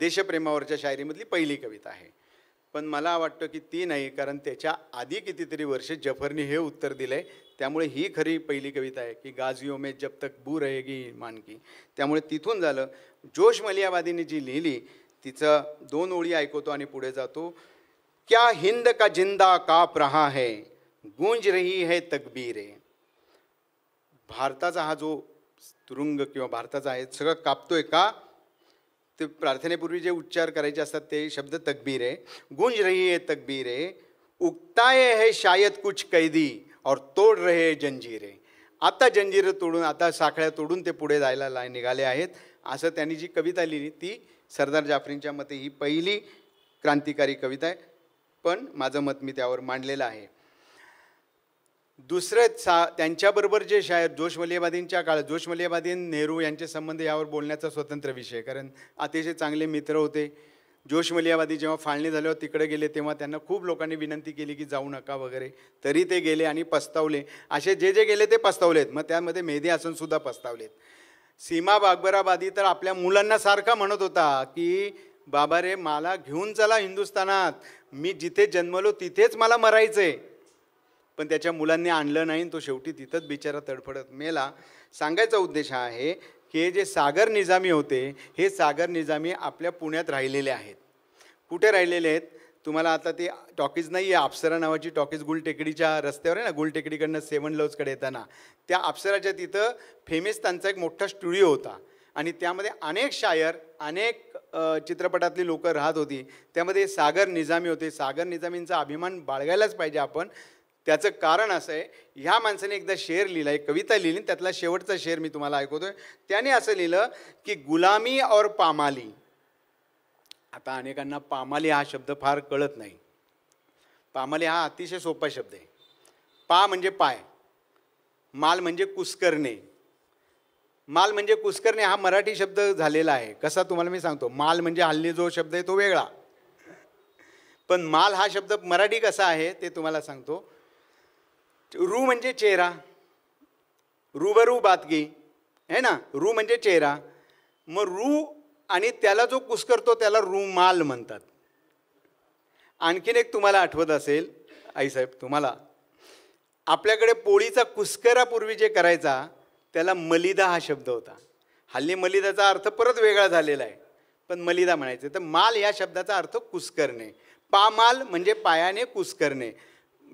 देशप्रेमावरच्या शायरीमधली पहिली कविता आहे पण मला वाटतं की ती नाही कारण त्याच्या आधी कितीतरी वर्षे जफरनी हे उत्तर दिलं आहे त्यामुळे ही खरी पहिली कविता आहे की गाजियो मे जब तक बू रहेगी मानकी त्यामुळे तिथून झालं जोश मलियाबादीने जी लिहिली तिचं दोन ओळी ऐकवतो आणि पुढे जातो क्या हिंद का जिंदा काप रहा है गुंज रही है तकबीर भारताचा हा जो तुरुंग किंवा भारताचा आहे सगळं कापतोय का ते प्रार्थनेपूर्वी जे उच्चार करायचे असतात ते शब्द तकबीर आहे गुंज रही है तकबीर आहे उगताय है शायद कुछ कैदी और तोड रहे जंजीरे आता जंजीर तोडून आता साखळ्या तोडून ते पुढे जायला निघाले आहेत असं त्यांनी जी कविता लिहिली ती सरदार जाफरींच्या मते ही पहिली क्रांतिकारी कविता आहे पण माझं मत मी त्यावर मांडलेलं आहे दुसरे सा त्यांच्याबरोबर जे शायर जोश मलियाबादींच्या काळात जोश मलियाबादीन नेहरू यांचे संबंध यावर बोलण्याचा स्वतंत्र विषय कारण अतिशय चांगले मित्र होते जोश मलियाबादी जेव्हा फाळणी झाल्यावर तिकडे गेले तेव्हा त्यांना खूप लोकांनी विनंती केली की जाऊ नका वगैरे तरी ते गेले आणि पस्तावले असे जे जे गेले ते पस्तावलेत मग त्यामध्ये मेहदी हसनसुद्धा पस्तावलेत सीमा बागबराबादी तर आपल्या मुलांना सारखा म्हणत होता की बाबा रे मला घेऊन चला हिंदुस्थानात मी जिथे जन्मलो तिथेच मला मरायचं आहे पण त्याच्या मुलांनी आणलं नाही तो शेवटी तिथंच बिचारा तडफडत मेला सांगायचा उद्देश आहे की जे सागर निजामी होते हे सागर निजामी आपल्या पुण्यात राहिलेले आहेत कुठे राहिलेले आहेत तुम्हाला आता ती टॉकीज नाही आहे अप्सरा नावाची टॉकीज गुलटेकडीच्या रस्त्यावर आहे ना गुलटेकडीकडनं सेवन लवजकडे येताना त्या अप्सराच्या तिथं फेमस त्यांचा एक मोठा स्टुडिओ होता आणि त्यामध्ये अनेक शायर अनेक चित्रपटातली लोक राहत होती त्यामध्ये सागर निजामी होते सागर निजामींचा अभिमान बाळगायलाच पाहिजे आपण त्याचं कारण असं आहे ह्या माणसाने एकदा शेर लिहिला एक कविता लिहिली त्यातला शेवटचा शेर मी तुम्हाला ऐकवतोय त्याने असं लिहिलं की गुलामी और पामाली आता अनेकांना पामाली हा शब्द फार कळत नाही पामाली हा अतिशय सोपा शब्द आहे पा म्हणजे पाय माल म्हणजे कुस्करणे माल म्हणजे कुस्करणे हा मराठी शब्द झालेला आहे कसा तुम्हाला मी सांगतो माल म्हणजे हल्ली जो शब्द आहे तो वेगळा पण माल हा शब्द मराठी कसा आहे ते तुम्हाला सांगतो रू म्हणजे चेहरा रूबरू बातगी है ना रू म्हणजे चेहरा मग रू आणि त्याला जो कुस्करतो त्याला रुमाल म्हणतात आणखीन एक तुम्हाला आठवत असेल आईसाहेब तुम्हाला आपल्याकडे पोळीचा कुस्करापूर्वी जे करायचा त्याला मलिदा हा शब्द होता हल्ली मलिदाचा अर्थ परत वेगळा झालेला आहे पण मलिदा म्हणायचं तर माल या शब्दाचा अर्थ कुस्करणे पामाल म्हणजे पायाने कुस्करणे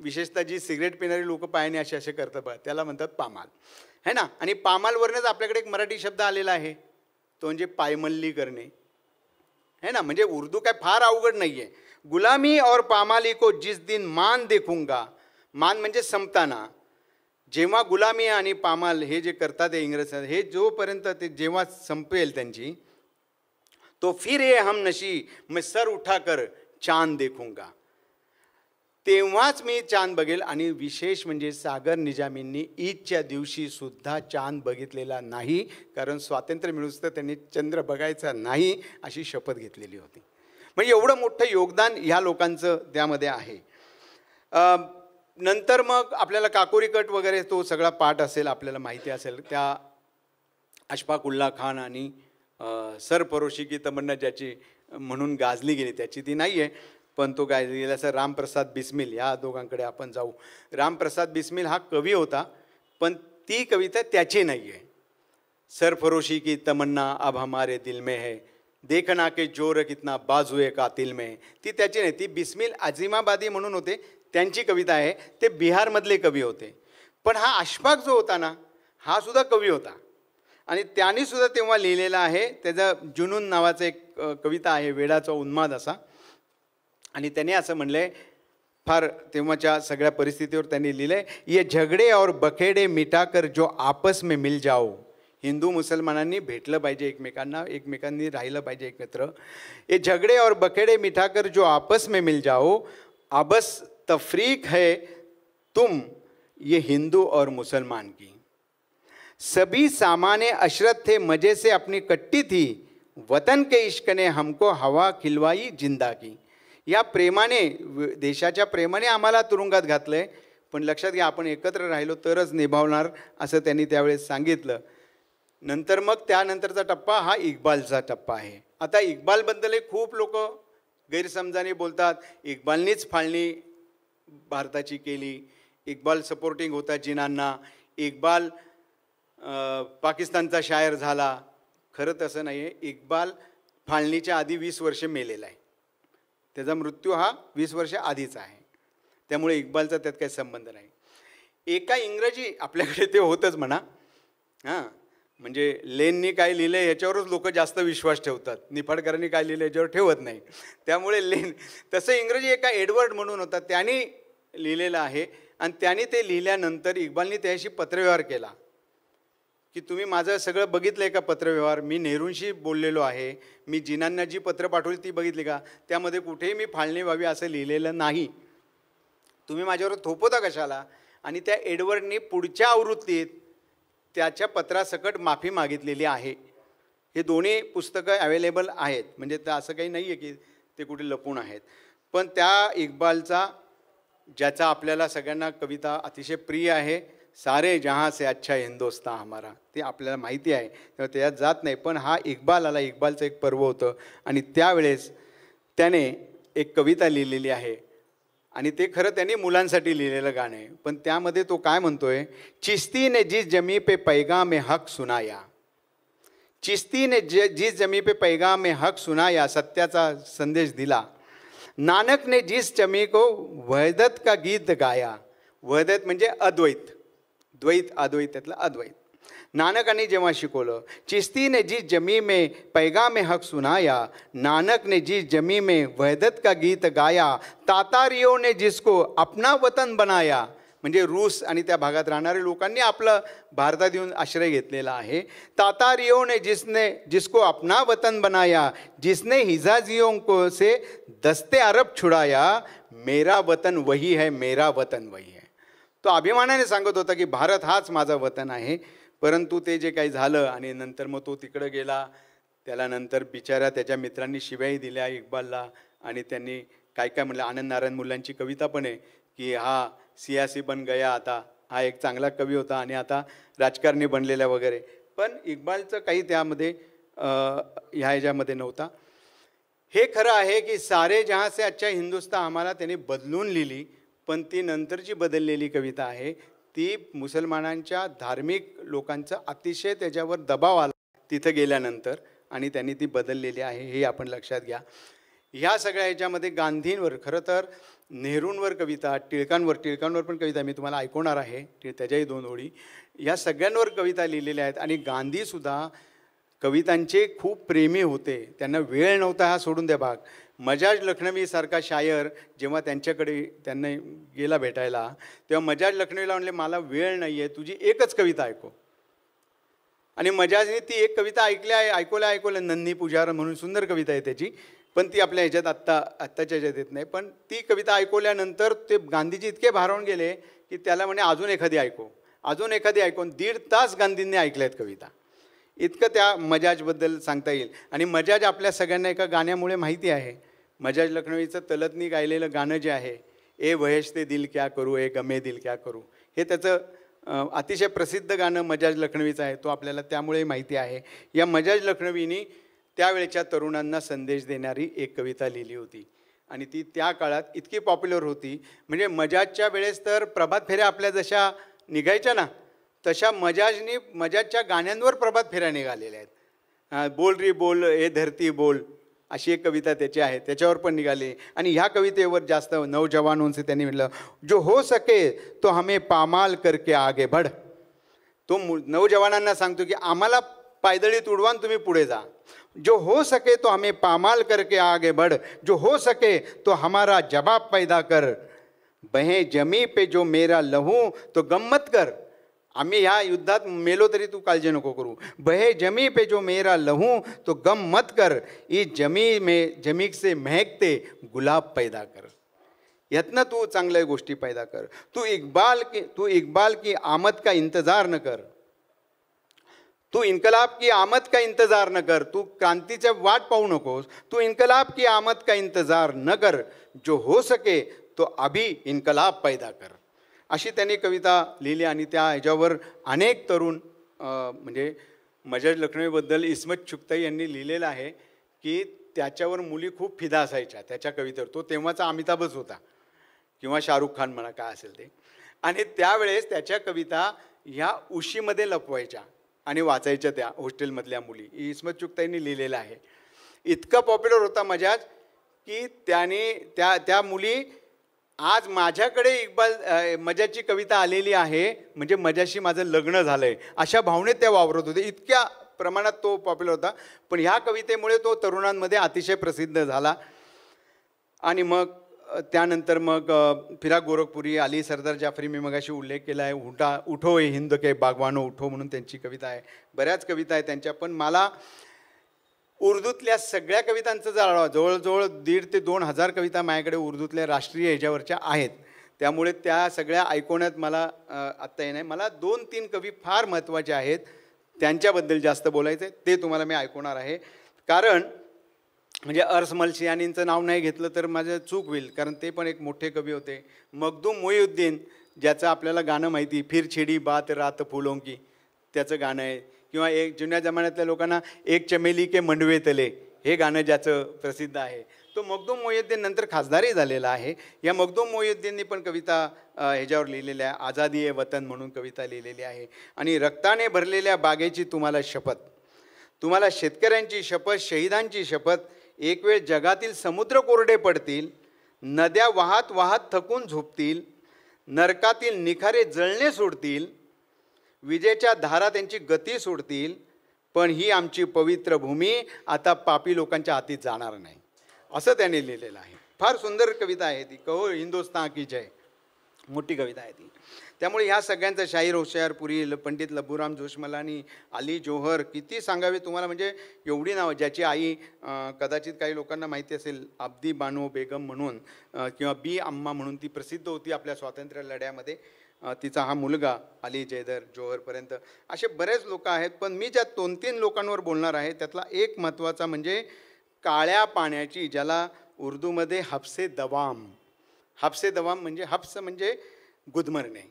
विशेषतः जी सिगरेट पिणारी लोक पायाने असे असे करतात त्याला म्हणतात पामाल है ना आणि पामालवरनेच आपल्याकडे एक मराठी शब्द आलेला आहे तो म्हणजे पायमल्ली करणे है ना म्हणजे उर्दू काय फार अवघड नाही आहे गुलामी और पामाली को जिस दिन मान देखूंगा मान म्हणजे संपताना जेव्हा गुलामी आणि पामाल हे जे करतात इंग्रज हे जोपर्यंत ते जेव्हा संपेल त्यांची तो फिर ये हम नशी मैं सर उठाकर चांद देखूंगा तेव्हाच मी चांद बघेल आणि विशेष म्हणजे सागर निजामींनी ईदच्या दिवशीसुद्धा चांद बघितलेला नाही कारण स्वातंत्र्य मिळूच तर त्यांनी चंद्र बघायचा नाही अशी शपथ घेतलेली होती म्हणजे एवढं मोठं योगदान ह्या लोकांचं त्यामध्ये आहे नंतर मग आपल्याला काकोरी कट वगैरे तो सगळा पाठ असेल आपल्याला माहिती असेल त्या अशफाक उल्ला खान आणि सरपरोशी की तमन्ना ज्याची म्हणून गाजली गेली त्याची ती नाही आहे पण तो गायलेला सर रामप्रसाद बिस्मिल या दोघांकडे आपण जाऊ रामप्रसाद बिस्मिल हा कवी होता पण ती कविता त्याची नाही आहे सरफरोशी की तमन्ना अब हमारे दिल में है देखना के जोर कितना बाजू बाजूए कातिल में ती त्याची नाही ती बिस्मिल अजिमाबादी म्हणून होते त्यांची कविता आहे ते बिहारमधले कवी होते पण हा अशफाक जो होता ना हा सुद्धा कवी होता आणि त्यांनीसुद्धा तेव्हा लिहिलेला आहे त्याचं जुनून नावाचं एक कविता आहे वेडाचा उन्माद असा आणि त्याने असं म्हणले फार तेव्हाच्या सगळ्या परिस्थितीवर त्यांनी लिहिले ये झगडे और बखेडे मिटाकर जो आपस में मिल जाओ हिंदू मुसलमानांनी भेटलं पाहिजे एकमेकांना एकमेकांनी राहिलं पाहिजे एकत्र ये झगडे और बखेडे मिठाकर जो आपस में मिल जाओ आबस तफरीक है तुम ये हिंदू और मुसलमान की सभी सामान्य अशरत थे मज़े से अपनी कट्टी थी वतन के इश्क ने हमको हवा खिलवाई जिंदा की या प्रेमाने देशाच्या प्रेमाने आम्हाला तुरुंगात घातलं आहे पण लक्षात घ्या आपण एकत्र राहिलो तरच निभावणार असं त्यांनी त्यावेळेस सांगितलं नंतर मग त्यानंतरचा टप्पा हा इकबालचा टप्पा आहे आता इकबालबद्दलही खूप लोक गैरसमजाने बोलतात इकबालनीच फाळणी भारताची केली इकबाल सपोर्टिंग होता जिनांना इकबाल पाकिस्तानचा शायर झाला खरं तसं नाही आहे इकबाल फाळणीच्या आधी वीस वर्षे मेलेला आहे त्याचा मृत्यू हा वीस वर्ष आधीचा आहे त्यामुळे इक्बालचा त्यात काही संबंध नाही एका इंग्रजी आपल्याकडे ते होतंच म्हणा हां म्हणजे लेननी काय लिहिलं आहे ह्याच्यावरच लोक जास्त विश्वास ठेवतात निफाडकरांनी काय लिहिलं याच्यावर ठेवत नाही त्यामुळे लेन तसं इंग्रजी एका एडवर्ड म्हणून होता त्याने लिहिलेलं आहे आणि त्याने ते लिहिल्यानंतर इक्बालनी त्याशी पत्रव्यवहार केला की तुम्ही माझं सगळं बघितलं आहे का पत्रव्यवहार मी नेहरूंशी बोललेलो आहे मी जिनांना जी पत्र पाठवली ती बघितली का त्यामध्ये कुठेही मी फाळणी व्हावी असं लिहिलेलं नाही तुम्ही माझ्यावर थोपवता कशाला आणि त्या एडवर्डनी पुढच्या आवृत्तीत त्याच्या पत्रासकट माफी मागितलेली आहे हे दोन्ही पुस्तकं अवेलेबल आहेत म्हणजे तर असं काही नाही आहे की ते कुठे लपून आहेत पण त्या इकबालचा ज्याचा आपल्याला सगळ्यांना कविता अतिशय प्रिय आहे सारे जहाँ से अच्छा हिंदुस्तान हमारा ते आपल्याला माहिती आहे तेव्हा त्यात जात नाही पण हा इक्बाल आला इक्बालचं एक पर्व होतं आणि त्यावेळेस त्याने एक कविता लिहिलेली आहे आणि ते खरं त्याने मुलांसाठी लिहिलेलं गाणं आहे पण त्यामध्ये तो काय म्हणतोय चिस्तीने जिस जमी पे पैगा मे हक सुनाया चिस्तीने जे जिस जमी पे पैगा मे हक सुनाया सत्याचा संदेश दिला नानकने जिस जमी को वैदत का गीत गाया वैदत म्हणजे अद्वैत द्वैत त्यातलं अद्वैत नानकांनी जेव्हा शिकवलं चिस्तीने जी जमी में पैगा में हक सुनाया नानक ने जी जमी में वैदत का गीत गाया तातारियोने जिसको अपना वतन बनाया म्हणजे रूस आणि त्या भागात राहणाऱ्या लोकांनी आपलं भारतात येऊन आश्रय घेतलेला आहे तातारियोने जिसने जिसको अपना वतन बनाया जिसने हिजाजिओ को से दस्ते अरब छुड़ाया मेरा वतन वही है मेरा वतन वही है तो अभिमानाने सांगत होता की भारत हाच माझं वतन आहे परंतु ते जे काही झालं आणि नंतर मग तो तिकडं गेला त्याला नंतर बिचारा त्याच्या मित्रांनी शिव्याही दिल्या इक्बालला आणि त्यांनी काय काय म्हटलं आनंद नारायण मुलांची कविता पण आहे की हा सियासी बन गया आता हा एक चांगला कवी होता आणि आता राजकारणी बनलेला वगैरे पण इक्बालचं काही त्यामध्ये ह्या ह्याच्यामध्ये नव्हता हे खरं आहे की सारे जहां से अच्छा हिंदुस्तान आम्हाला त्यांनी बदलून लिहिली पण ती नंतर जी बदललेली कविता आहे ती मुसलमानांच्या धार्मिक लोकांचा अतिशय त्याच्यावर दबाव आला तिथं गेल्यानंतर आणि त्यांनी ती बदललेली आहे हे आपण लक्षात घ्या ह्या सगळ्या ह्याच्यामध्ये गांधींवर खरं तर नेहरूंवर कविता टिळकांवर टिळकांवर पण कविता मी तुम्हाला ऐकवणार आहे टिळ त्याच्याही दोन ओळी या सगळ्यांवर कविता लिहिलेल्या आहेत आणि गांधीसुद्धा कवितांचे खूप प्रेमी होते त्यांना वेळ नव्हता हा सोडून द्या भाग मजाज लखनवीसारखा शायर जेव्हा त्यांच्याकडे त्यांना गेला भेटायला तेव्हा मजाज लखनवीला म्हणले मला वेळ नाही आहे तुझी एकच कविता ऐको आणि मजाजने ती एक कविता ऐकल्या ऐकवल्या ऐकवल्या नंदी पुजार म्हणून सुंदर कविता आहे त्याची पण ती आपल्या ह्याच्यात आत्ता आत्ताच्या ह्याच्यात येत नाही पण ती कविता ऐकवल्यानंतर ते गांधीजी इतके भारावून गेले की त्याला म्हणे अजून एखादी ऐको अजून एखादी ऐकून दीड तास गांधींनी ऐकल्या आहेत कविता इतकं त्या मजाजबद्दल सांगता येईल आणि मजाज आपल्या सगळ्यांना एका गाण्यामुळे माहिती आहे मजाज लखनवीचं तलतनी गायलेलं गाणं जे आहे ए ते दिल क्या करू ए गमे दिल क्या करू हे त्याचं अतिशय प्रसिद्ध गाणं मजाज लखनवीचं आहे तो आपल्याला त्यामुळे माहिती आहे या मजाज लखनवीनी त्यावेळेच्या तरुणांना संदेश देणारी एक कविता लिहिली होती आणि ती त्या काळात इतकी पॉप्युलर होती म्हणजे मजाजच्या वेळेस तर प्रभात फेऱ्या आपल्या जशा निघायच्या ना तशा मजाजनी मजाजच्या गाण्यांवर प्रभात फेऱ्या निघालेल्या आहेत बोल रे बोल ए धरती बोल अशी एक कविता त्याची आहे त्याच्यावर पण निघाली आणि ह्या कवितेवर जास्त नवजवानांचे त्यांनी म्हटलं जो हो सके तो हमे पामाल करके आगे बढ तो मु सांगतो की आम्हाला पायदळीत उडवान तुम्ही पुढे जा जो हो सके तो हमें पामाल करके आगे बढ़ जो हो सके तो हमारा जबाब पैदा कर बहे जमी पे जो मेरा लहू तो गम्मत कर आम्ही ह्या युद्धात मेलो तरी तू काळजी नको करू बहे जमी पे जो मेरा लहू तो गम मत कर ई जमी मे जमी से महकते गुलाब पैदा कर यत्न तू चांगल्या गोष्टी पैदा कर तू इकबाल की तू इकबाल की आमद का इंतजार न कर तू इन्कलाब की आमद का इंतजार न कर तू क्रांतीच्या वाट पाहू नकोस तू इन्कलाब की आमद का इंतजार न कर जो हो सके तो अभी इन्कलाब पैदा कर अशी त्यांनी कविता लिहिली आणि त्या ह्याच्यावर अनेक तरुण म्हणजे मजा लक्ष्मीबद्दल इस्मत चुक्ताई यांनी लिहिलेलं आहे की त्याच्यावर मुली खूप फिदा असायच्या त्याच्या कवितेवर तो तेव्हाचा अमिताभच होता किंवा शाहरुख खान म्हणा काय असेल ते आणि त्यावेळेस त्याच्या कविता ह्या उशीमध्ये लपवायच्या आणि वाचायच्या त्या हॉस्टेलमधल्या मुली इस्मत चुकताईंनी लिहिलेलं आहे इतकं पॉप्युलर होता मजाज की त्याने त्या त्या मुली आज माझ्याकडे इकबाल मजाची कविता आलेली आहे म्हणजे मजाशी माझं लग्न झालं आहे अशा भावनेत त्या वावरत होते इतक्या प्रमाणात तो पॉप्युलर होता पण ह्या कवितेमुळे तो तरुणांमध्ये अतिशय प्रसिद्ध झाला आणि मग त्यानंतर मग फिरा गोरखपुरी अली सरदार जाफरी मी मगाशी उल्लेख केला आहे उठा उठो हिंद के बागवानो उठो म्हणून त्यांची कविता आहे बऱ्याच कविता आहे त्यांच्या पण मला उर्दूतल्या सगळ्या कवितांचा जाळवा जवळजवळ दीड ते दोन हजार कविता माझ्याकडे उर्दूतल्या राष्ट्रीय ह्याच्यावरच्या आहेत त्यामुळे त्या सगळ्या ऐकवण्यात मला आत्ता नाही मला दोन तीन कवी फार महत्त्वाचे आहेत त्यांच्याबद्दल जास्त बोलायचं आहे ते तुम्हाला मी ऐकवणार आहे कारण म्हणजे मलशी यांनीचं नाव नाही घेतलं तर माझं चूक होईल कारण ते पण एक मोठे कवी होते मगदूम मोईउद्दीन ज्याचं आपल्याला गाणं माहिती फिर छिडी बात रात फुलोंकी त्याचं गाणं आहे किंवा एक जुन्या जमान्यातल्या लोकांना एक चमेली के मंडवे तले हे गाणं ज्याचं प्रसिद्ध आहे तो मगदूम मोहिद्दीन नंतर खासदारही झालेला आहे या मगदूम मोहिउद्दीननी पण कविता ह्याच्यावर लिहिलेल्या आहे आझादी ए वतन म्हणून कविता लिहिलेली आहे आणि रक्ताने भरलेल्या बागेची तुम्हाला शपथ तुम्हाला शेतकऱ्यांची शपथ शहीदांची शपथ एक वेळ जगातील समुद्र कोरडे पडतील नद्या वाहत वाहत थकून झोपतील नरकातील निखारे जळणे सोडतील विजेच्या धारा त्यांची गती सोडतील पण ही आमची पवित्र भूमी आता पापी लोकांच्या हाती जाणार नाही असं त्याने लिहिलेलं आहे फार सुंदर कविता आहे ती कहो हिंदुस्तान की जय मोठी कविता आहे ती त्यामुळे ह्या सगळ्यांचं शाहीर होशियारपुरी ल पंडित लबुराम जोशमलानी अली जोहर किती सांगावे तुम्हाला म्हणजे एवढी नावं ज्याची आई कदाचित काही लोकांना माहिती असेल अब्दी बानो बेगम म्हणून किंवा बी अम्मा म्हणून ती प्रसिद्ध होती आपल्या स्वातंत्र्य लढ्यामध्ये तिचा हा मुलगा अली जयदर जोहरपर्यंत असे बरेच लोक आहेत पण मी ज्या दोन तीन लोकांवर बोलणार आहे त्यातला एक महत्त्वाचा म्हणजे काळ्या पाण्याची ज्याला उर्दूमध्ये हफसे दवाम हफसे दवाम म्हणजे हफ्स म्हणजे गुदमरणे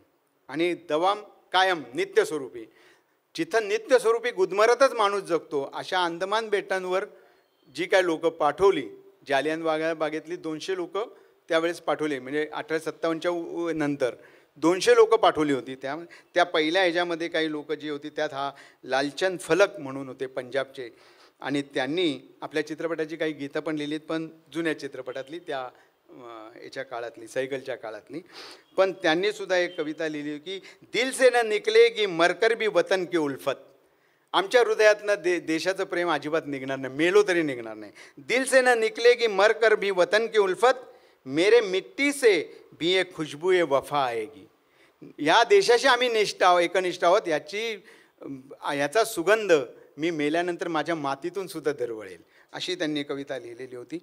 आणि दवाम कायम नित्यस्वरूपी जिथं नित्यस्वरूपी गुदमरतच माणूस जगतो अशा अंदमान बेटांवर जी काय लोकं पाठवली जालियन बागेतली दोनशे लोकं त्यावेळेस पाठवले म्हणजे अठराशे सत्तावन्नच्या नंतर दोनशे लोकं पाठवली होती त्या त्या पहिल्या ह्याच्यामध्ये काही लोकं जी होती त्यात हा लालचंद फलक म्हणून होते पंजाबचे आणि त्यांनी आपल्या चित्रपटाची काही गीतं पण लिहिलीत पण जुन्या चित्रपटातली त्या याच्या काळातली सायकलच्या काळातली पण त्यांनीसुद्धा एक कविता लिहिली की दिल से न निकले की मरकर बी वतन की उल्फत आमच्या हृदयातनं दे देशाचं प्रेम अजिबात निघणार नाही मेलो तरी निघणार नाही दिल से न निकले की मरकर बी वतन की उल्फत मेरे मिट्टी से भी एक खुशबू ए वफा आएगी या देशाशी आम्ही निष्ठा आहोत एकनिष्ठ आहोत याची याचा सुगंध मी मेल्यानंतर माझ्या मातीतून सुद्धा दरवळेल अशी त्यांनी कविता लिहिलेली होती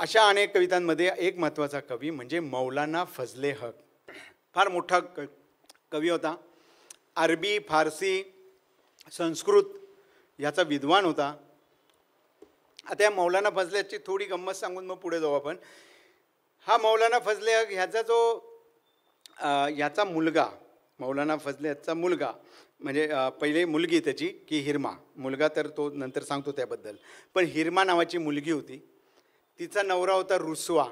अशा अनेक कवितांमध्ये एक महत्त्वाचा कवी म्हणजे मौलाना फजले हक फार मोठा क कवी होता अरबी फारसी संस्कृत याचा विद्वान होता आता या मौलाना फजल्याची थोडी गंमत सांगून मग पुढे जाऊ आपण हा मौलाना फजले हक ह्याचा जो ह्याचा मुलगा मौलाना फजले हकचा मुलगा म्हणजे पहिले मुलगी त्याची की हिरमा मुलगा तर तो नंतर सांगतो त्याबद्दल पण हिरमा नावाची मुलगी होती तिचा नवरा होता रुसवा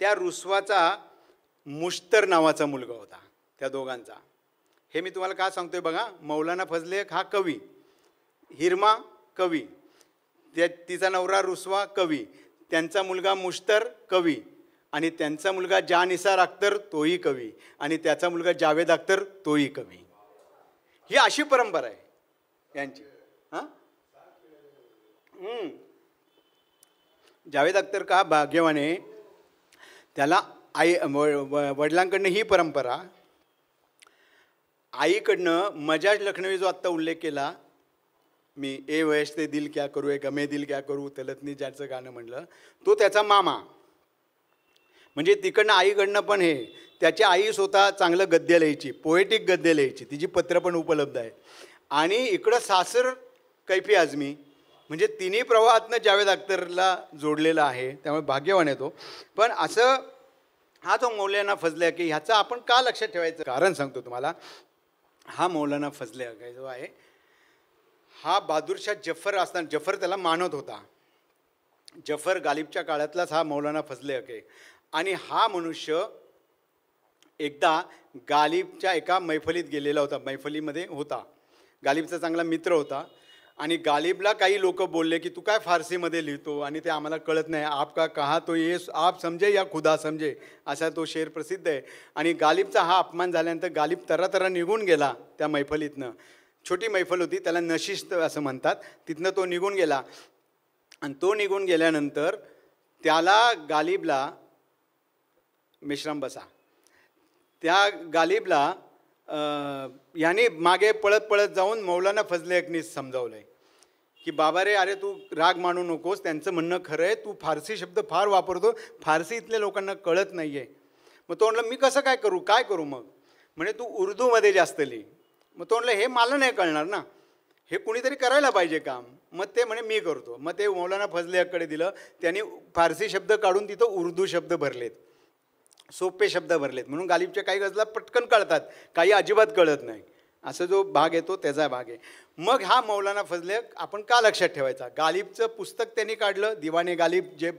त्या रुसवाचा मुश्तर नावाचा मुलगा होता त्या दोघांचा हे मी तुम्हाला का सांगतोय बघा मौलाना फजले हा कवी हिरमा कवी त्या तिचा नवरा रुसवा कवी त्यांचा मुलगा मुश्तर कवी आणि त्यांचा मुलगा जा निसार अख्तर तोही कवी आणि त्याचा मुलगा जावेद अख्तर तोही कवी ही अशी परंपरा आहे यांची हां जावेद अख्तर का भाग्यवाने त्याला आई वडिलांकडनं ही परंपरा आईकडनं मजाज लखनवी जो आत्ता उल्लेख केला मी ए वयस ते दिल क्या करू ए गमे दिल क्या करू तलतनी ज्याचं गाणं म्हटलं तो त्याचा मामा म्हणजे तिकडनं आईकडनं पण हे त्याची आई स्वतः चांगलं गद्य लिहायची पोएटिक गद्य लिहायची तिची पत्र पण उपलब्ध आहे आणि इकडं सासर कैफी आजमी म्हणजे तिन्ही प्रवाहातनं जावेद अख्तरला जोडलेला आहे त्यामुळे भाग्यवान येतो पण असं हा जो मौल्याना फजल्या की ह्याचं आपण का लक्षात ठेवायचं कारण सांगतो तुम्हाला हा मौलाना फजल्या जो आहे हा बहादूरशाह जफर असताना जफर त्याला मानत होता जफर गालिबच्या काळातलाच हा मौलाना फजले अके आणि हा मनुष्य एकदा गालिबच्या एका मैफलीत गेलेला होता मैफलीमध्ये होता गालिबचा चांगला मित्र होता आणि गालिबला काही लोक बोलले की तू काय फारसीमध्ये लिहितो आणि ते आम्हाला कळत नाही आप का कहा तो ये आप समजे या खुदा समजे असा तो शेर प्रसिद्ध आहे आणि गालिबचा हा अपमान झाल्यानंतर गालिब तरातरा निघून गेला त्या मैफलीतनं छोटी मैफल होती त्याला नशिस्त असं म्हणतात तिथनं तो निघून गेला आणि तो निघून गेल्यानंतर त्याला गालिबला मिश्राम बसा त्या गालिबला याने मागे पळत पळत जाऊन मौलाना फजले अग्नीस समजावलं आहे की बाबा रे अरे तू राग मानू नकोस त्यांचं म्हणणं खरं आहे तू फारसी शब्द फार वापरतो फारसी इथल्या लोकांना कळत नाही आहे मग तो म्हटलं मी कसं काय करू काय करू मग म्हणजे तू उर्दूमध्ये जास्त लिही मग तो म्हणलं हे मला नाही कळणार ना हे कुणीतरी करायला पाहिजे काम मग ते म्हणे मी करतो मग ते मौलाना फजले याकडे दिलं त्यांनी फारसी शब्द काढून तिथं उर्दू शब्द भरलेत सोपे शब्द भरलेत म्हणून गालिबच्या काही गजला पटकन कळतात काही अजिबात कळत नाही असं जो भाग येतो त्याचा भाग आहे मग हा मौलाना फजले आपण का लक्षात ठेवायचा गालिबचं पुस्तक त्यांनी काढलं दिवाणे गालिब जे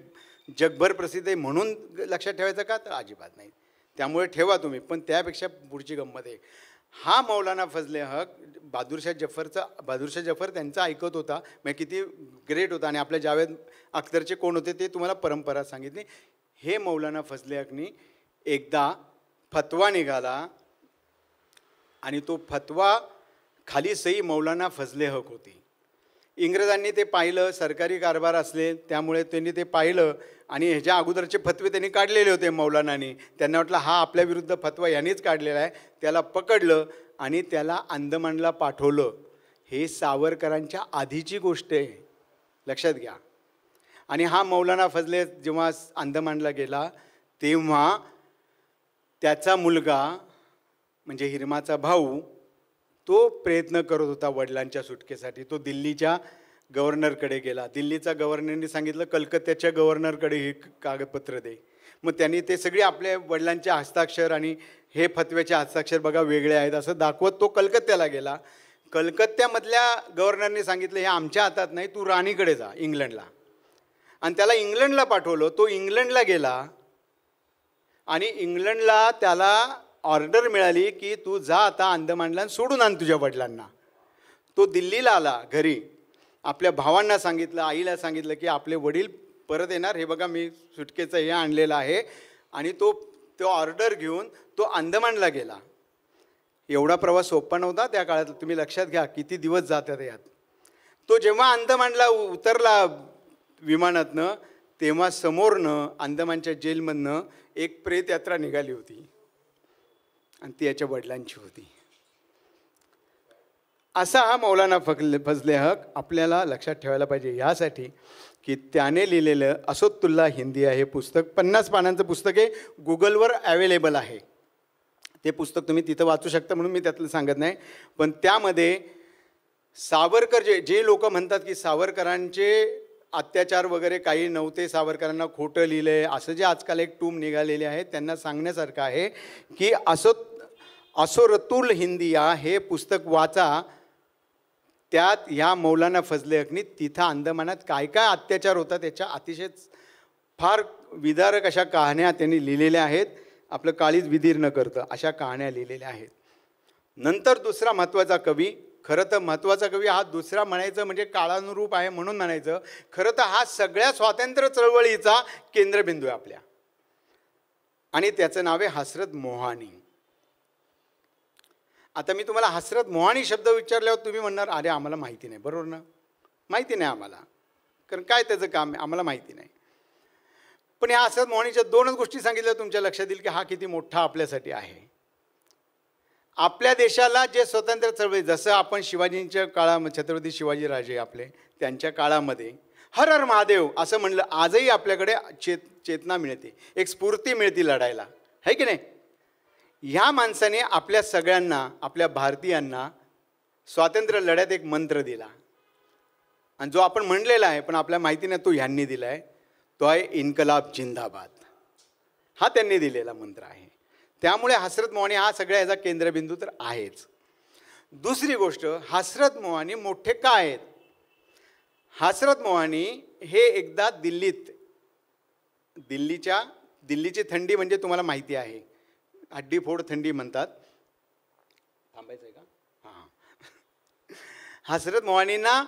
जगभर प्रसिद्ध आहे म्हणून लक्षात ठेवायचं का तर अजिबात नाही त्यामुळे ठेवा तुम्ही पण त्यापेक्षा पुढची गंमत आहे हा मौलाना फजले हक बहादूरशाह जफरचा बहादूरशाह जफर त्यांचा ऐकत होता मग किती ग्रेट होता आणि आपल्या जावेद अख्तरचे कोण होते ते तुम्हाला परंपरा सांगितली हे मौलाना फजले हकनी एकदा फतवा निघाला आणि तो फतवा खाली सई मौलाना फजले हक होती इंग्रजांनी ते पाहिलं सरकारी कारभार असले त्यामुळे त्यांनी ते पाहिलं आणि ह्याच्या अगोदरचे फतवे त्यांनी काढलेले होते मौलानाने त्यांना वाटलं हा आपल्याविरुद्ध फतवा यांनीच काढलेला आहे त्याला पकडलं आणि त्याला अंदमानला पाठवलं हे सावरकरांच्या आधीची गोष्ट आहे लक्षात घ्या आणि हा मौलाना फजले जेव्हा अंदमानला गेला तेव्हा त्याचा मुलगा म्हणजे हिरमाचा भाऊ तो प्रयत्न करत होता वडिलांच्या सुटकेसाठी तो दिल्लीच्या गव्हर्नरकडे गेला दिल्लीचा गव्हर्नरने सांगितलं कलकत्त्याच्या गव्हर्नरकडे हे कागदपत्र दे मग त्यांनी ते सगळे आपल्या वडिलांचे हस्ताक्षर आणि हे फतव्याचे हस्ताक्षर बघा वेगळे आहेत असं दाखवत तो कलकत्त्याला गेला कलकत्त्यामधल्या गव्हर्नरने सांगितलं हे आमच्या हातात नाही तू राणीकडे जा इंग्लंडला आणि त्याला इंग्लंडला पाठवलं तो इंग्लंडला गेला आणि इंग्लंडला त्याला ऑर्डर मिळाली की तू जा आता अंदमानला सोडून आण तुझ्या वडिलांना तो दिल्लीला आला घरी आपल्या भावांना सांगितलं आईला सांगितलं की आपले वडील परत येणार हे बघा मी सुटकेचं हे आणलेलं आहे आणि तो तो ऑर्डर घेऊन तो अंदमानला गेला एवढा प्रवास सोपा नव्हता त्या काळात तुम्ही लक्षात घ्या किती दिवस जातात यात तो जेव्हा अंदमानला उतरला विमानातनं तेव्हा समोरनं अंदमानच्या जेलमधनं एक प्रेतयात्रा निघाली होती आणि ती याच्या वडिलांची होती असा हा मौलाना फजले फजले हक आपल्याला लक्षात ठेवायला पाहिजे ह्यासाठी की त्याने लिहिलेलं असोत्तुल्ला हिंदी आहे पुस्तक पन्नास पानांचं पुस्तक आहे गुगलवर अवेलेबल आहे ते पुस्तक तुम्ही तिथं वाचू शकता म्हणून मी त्यातलं सांगत नाही पण त्यामध्ये सावरकर जे जे लोक म्हणतात की सावरकरांचे अत्याचार वगैरे काही नव्हते सावरकरांना खोटं लिहिलं असं जे आजकाल एक टूम निघालेले आहे त्यांना सांगण्यासारखं आहे की असो असो रतुल हिंदिया हे पुस्तक वाचा त्यात ह्या मौलाना फजले अग्नी तिथं अंदमानात काय काय अत्याचार होता त्याच्या अतिशय फार विदारक अशा कहाण्या त्यांनी लिहिलेल्या आहेत आपलं काळीच विदीर्ण करतं अशा कहाण्या लिहिलेल्या आहेत नंतर दुसरा महत्त्वाचा कवी खरं तर महत्त्वाचा कवी हा दुसरा म्हणायचं म्हणजे काळानुरूप आहे म्हणून म्हणायचं खरं तर हा सगळ्या स्वातंत्र्य चळवळीचा केंद्रबिंदू आहे आपल्या आणि त्याचं नाव आहे हसरत मोहानी आता मी तुम्हाला हसरत मोहानी शब्द विचारल्यावर तुम्ही म्हणणार अरे आम्हाला माहिती नाही बरोबर ना माहिती नाही आम्हाला कारण काय त्याचं काम आहे आम्हाला माहिती नाही पण या हसरत मोहानीच्या दोनच गोष्टी सांगितल्या तुमच्या लक्षात येईल की हा किती मोठा आपल्यासाठी आहे आपल्या देशाला जे स्वतंत्र चळवळी जसं आपण शिवाजींच्या काळामध्ये छत्रपती शिवाजीराजे आपले त्यांच्या काळामध्ये हर हर महादेव असं म्हणलं आजही आपल्याकडे चेत चेतना मिळते एक स्फूर्ती मिळते लढायला है की नाही ह्या माणसाने आपल्या सगळ्यांना आपल्या भारतीयांना स्वातंत्र्य लढ्यात एक मंत्र दिला आणि जो आपण म्हणलेला आहे पण आपल्या माहितीने तो ह्यांनी दिला आहे तो आहे इन्कलाब जिंदाबाद हा त्यांनी दिलेला मंत्र आहे त्यामुळे हसरत मोहानी हा सगळ्या ह्याचा केंद्रबिंदू तर आहेच दुसरी गोष्ट हसरत मोहानी मोठे का आहेत हसरत मोहानी हे एकदा दिल्लीत दिल्लीच्या दिल्लीची थंडी म्हणजे तुम्हाला माहिती आहे हड्डीफोड थंडी म्हणतात थांबायचं आहे का हां हसरत मोहानींना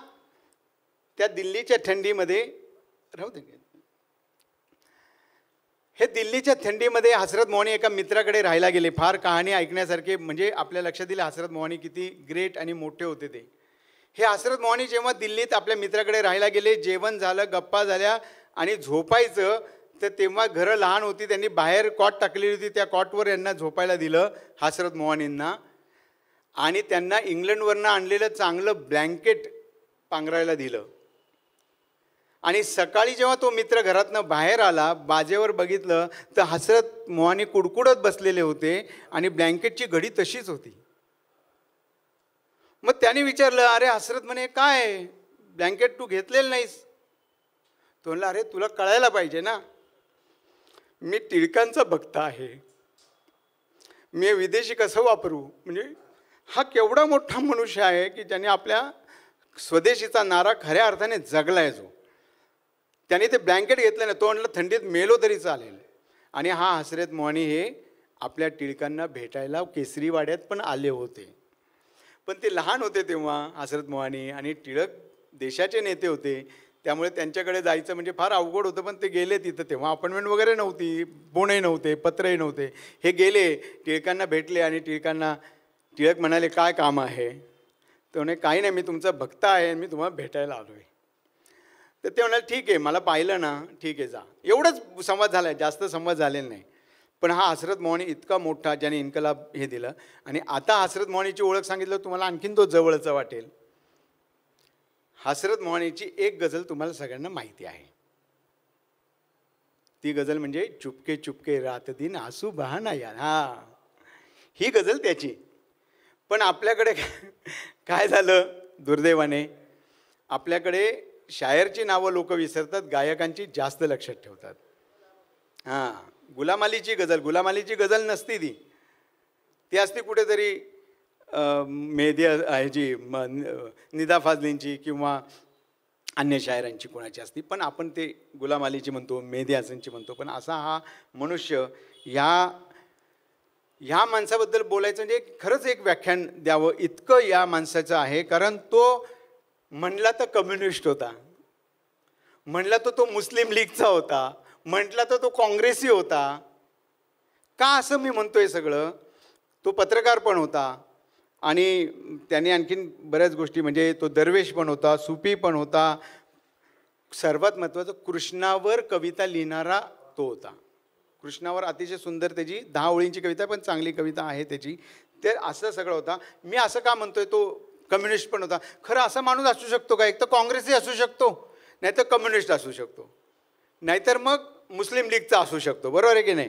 त्या दिल्लीच्या थंडीमध्ये राहू दे हे दिल्लीच्या थंडीमध्ये हसरत मोहानी एका मित्राकडे राहायला गेले फार कहाणी ऐकण्यासारखे म्हणजे आपल्या लक्षात येईल हसरत मोहानी किती ग्रेट आणि मोठे होते ते हे हसरत मोहानी जेव्हा दिल्लीत आपल्या मित्राकडे राहायला गेले जेवण झालं गप्पा झाल्या आणि झोपायचं तर तेव्हा घरं लहान होती त्यांनी बाहेर कॉट टाकलेली होती त्या कॉटवर यांना झोपायला दिलं हसरत मोहनींना आणि त्यांना इंग्लंडवरनं आणलेलं चांगलं ब्लँकेट पांघरायला दिलं आणि सकाळी जेव्हा तो मित्र घरातनं बाहेर आला बाजेवर बघितलं तर हसरत मोहाने कुडकुडत बसलेले होते आणि ब्लँकेटची घडी तशीच होती मग त्याने विचारलं अरे हसरत म्हणे काय ब्लँकेट तू घेतलेलं नाहीस तो म्हणला अरे तुला कळायला पाहिजे ना मी टिळकांचा भक्त आहे मी विदेशी कसं वापरू म्हणजे हा केवढा मोठा मनुष्य आहे की ज्याने आपल्या स्वदेशीचा नारा खऱ्या अर्थाने जगला आहे जो त्याने ते ब्लँकेट घेतलं नाही तो म्हटलं थंडीत मेलो तरी चालेल आणि हा हसरत मोहानी हे आपल्या टिळकांना भेटायला केसरीवाड्यात पण आले होते पण ते लहान होते तेव्हा हसरत मोहानी आणि टिळक देशाचे नेते होते त्यामुळे त्यांच्याकडे जायचं म्हणजे फार अवघड होतं पण ते गेले तिथं तेव्हा अपॉइंटमेंट वगैरे नव्हती बोनही नव्हते पत्रही नव्हते हे गेले टिळकांना भेटले आणि टिळकांना टिळक म्हणाले काय काम आहे तर म्हणे काही नाही मी तुमचा भक्त आहे मी तुम्हाला भेटायला आलो आहे तर ते म्हणाले ठीक आहे मला पाहिलं ना ठीक आहे जा एवढंच संवाद झाला आहे जास्त संवाद झालेला नाही पण हा हसरत मोहणी इतका मोठा ज्याने इन्कलाब हे दिलं आणि आता हसरत मोहानीची ओळख सांगितलं तुम्हाला आणखीन तो जवळचा वाटेल हसरत मोहनीची एक गझल तुम्हाला सगळ्यांना माहिती आहे ती गझल म्हणजे चुपके चुपके रात दिन आसू बहाना या हा ही गझल त्याची पण आपल्याकडे काय झालं दुर्दैवाने आपल्याकडे शायरची नावं लोक विसरतात गायकांची जास्त लक्षात ठेवतात हां गुलामालीची गुलाम गुलामालीची गजल नसती ती ती असती कुठेतरी मेहदी ह्याची म निदा फाजलींची किंवा अन्य शायरांची कोणाची असती पण आपण ते गुलामालीची म्हणतो मेहदी हसनची म्हणतो पण असा हा मनुष्य ह्या ह्या माणसाबद्दल बोलायचं म्हणजे खरंच एक व्याख्यान द्यावं इतकं या माणसाचं आहे कारण तो म्हणला तर कम्युनिस्ट होता म्हणला तर तो मुस्लिम लीगचा होता म्हटला तर तो काँग्रेसी होता का असं मी म्हणतोय सगळं तो पत्रकार पण होता आणि त्याने आणखीन बऱ्याच गोष्टी म्हणजे तो दरवेश पण होता सुपी पण होता सर्वात महत्त्वाचं कृष्णावर कविता लिहिणारा तो होता कृष्णावर अतिशय सुंदर त्याची दहा ओळींची कविता पण चांगली कविता आहे त्याची तर असं सगळं होता मी असं का म्हणतोय तो कम्युनिस्ट पण होता खरं असा माणूस असू शकतो का एक तर काँग्रेसही असू शकतो नाहीतर कम्युनिस्ट असू शकतो नाहीतर मग मुस्लिम लीगचा असू शकतो बरोबर आहे की नाही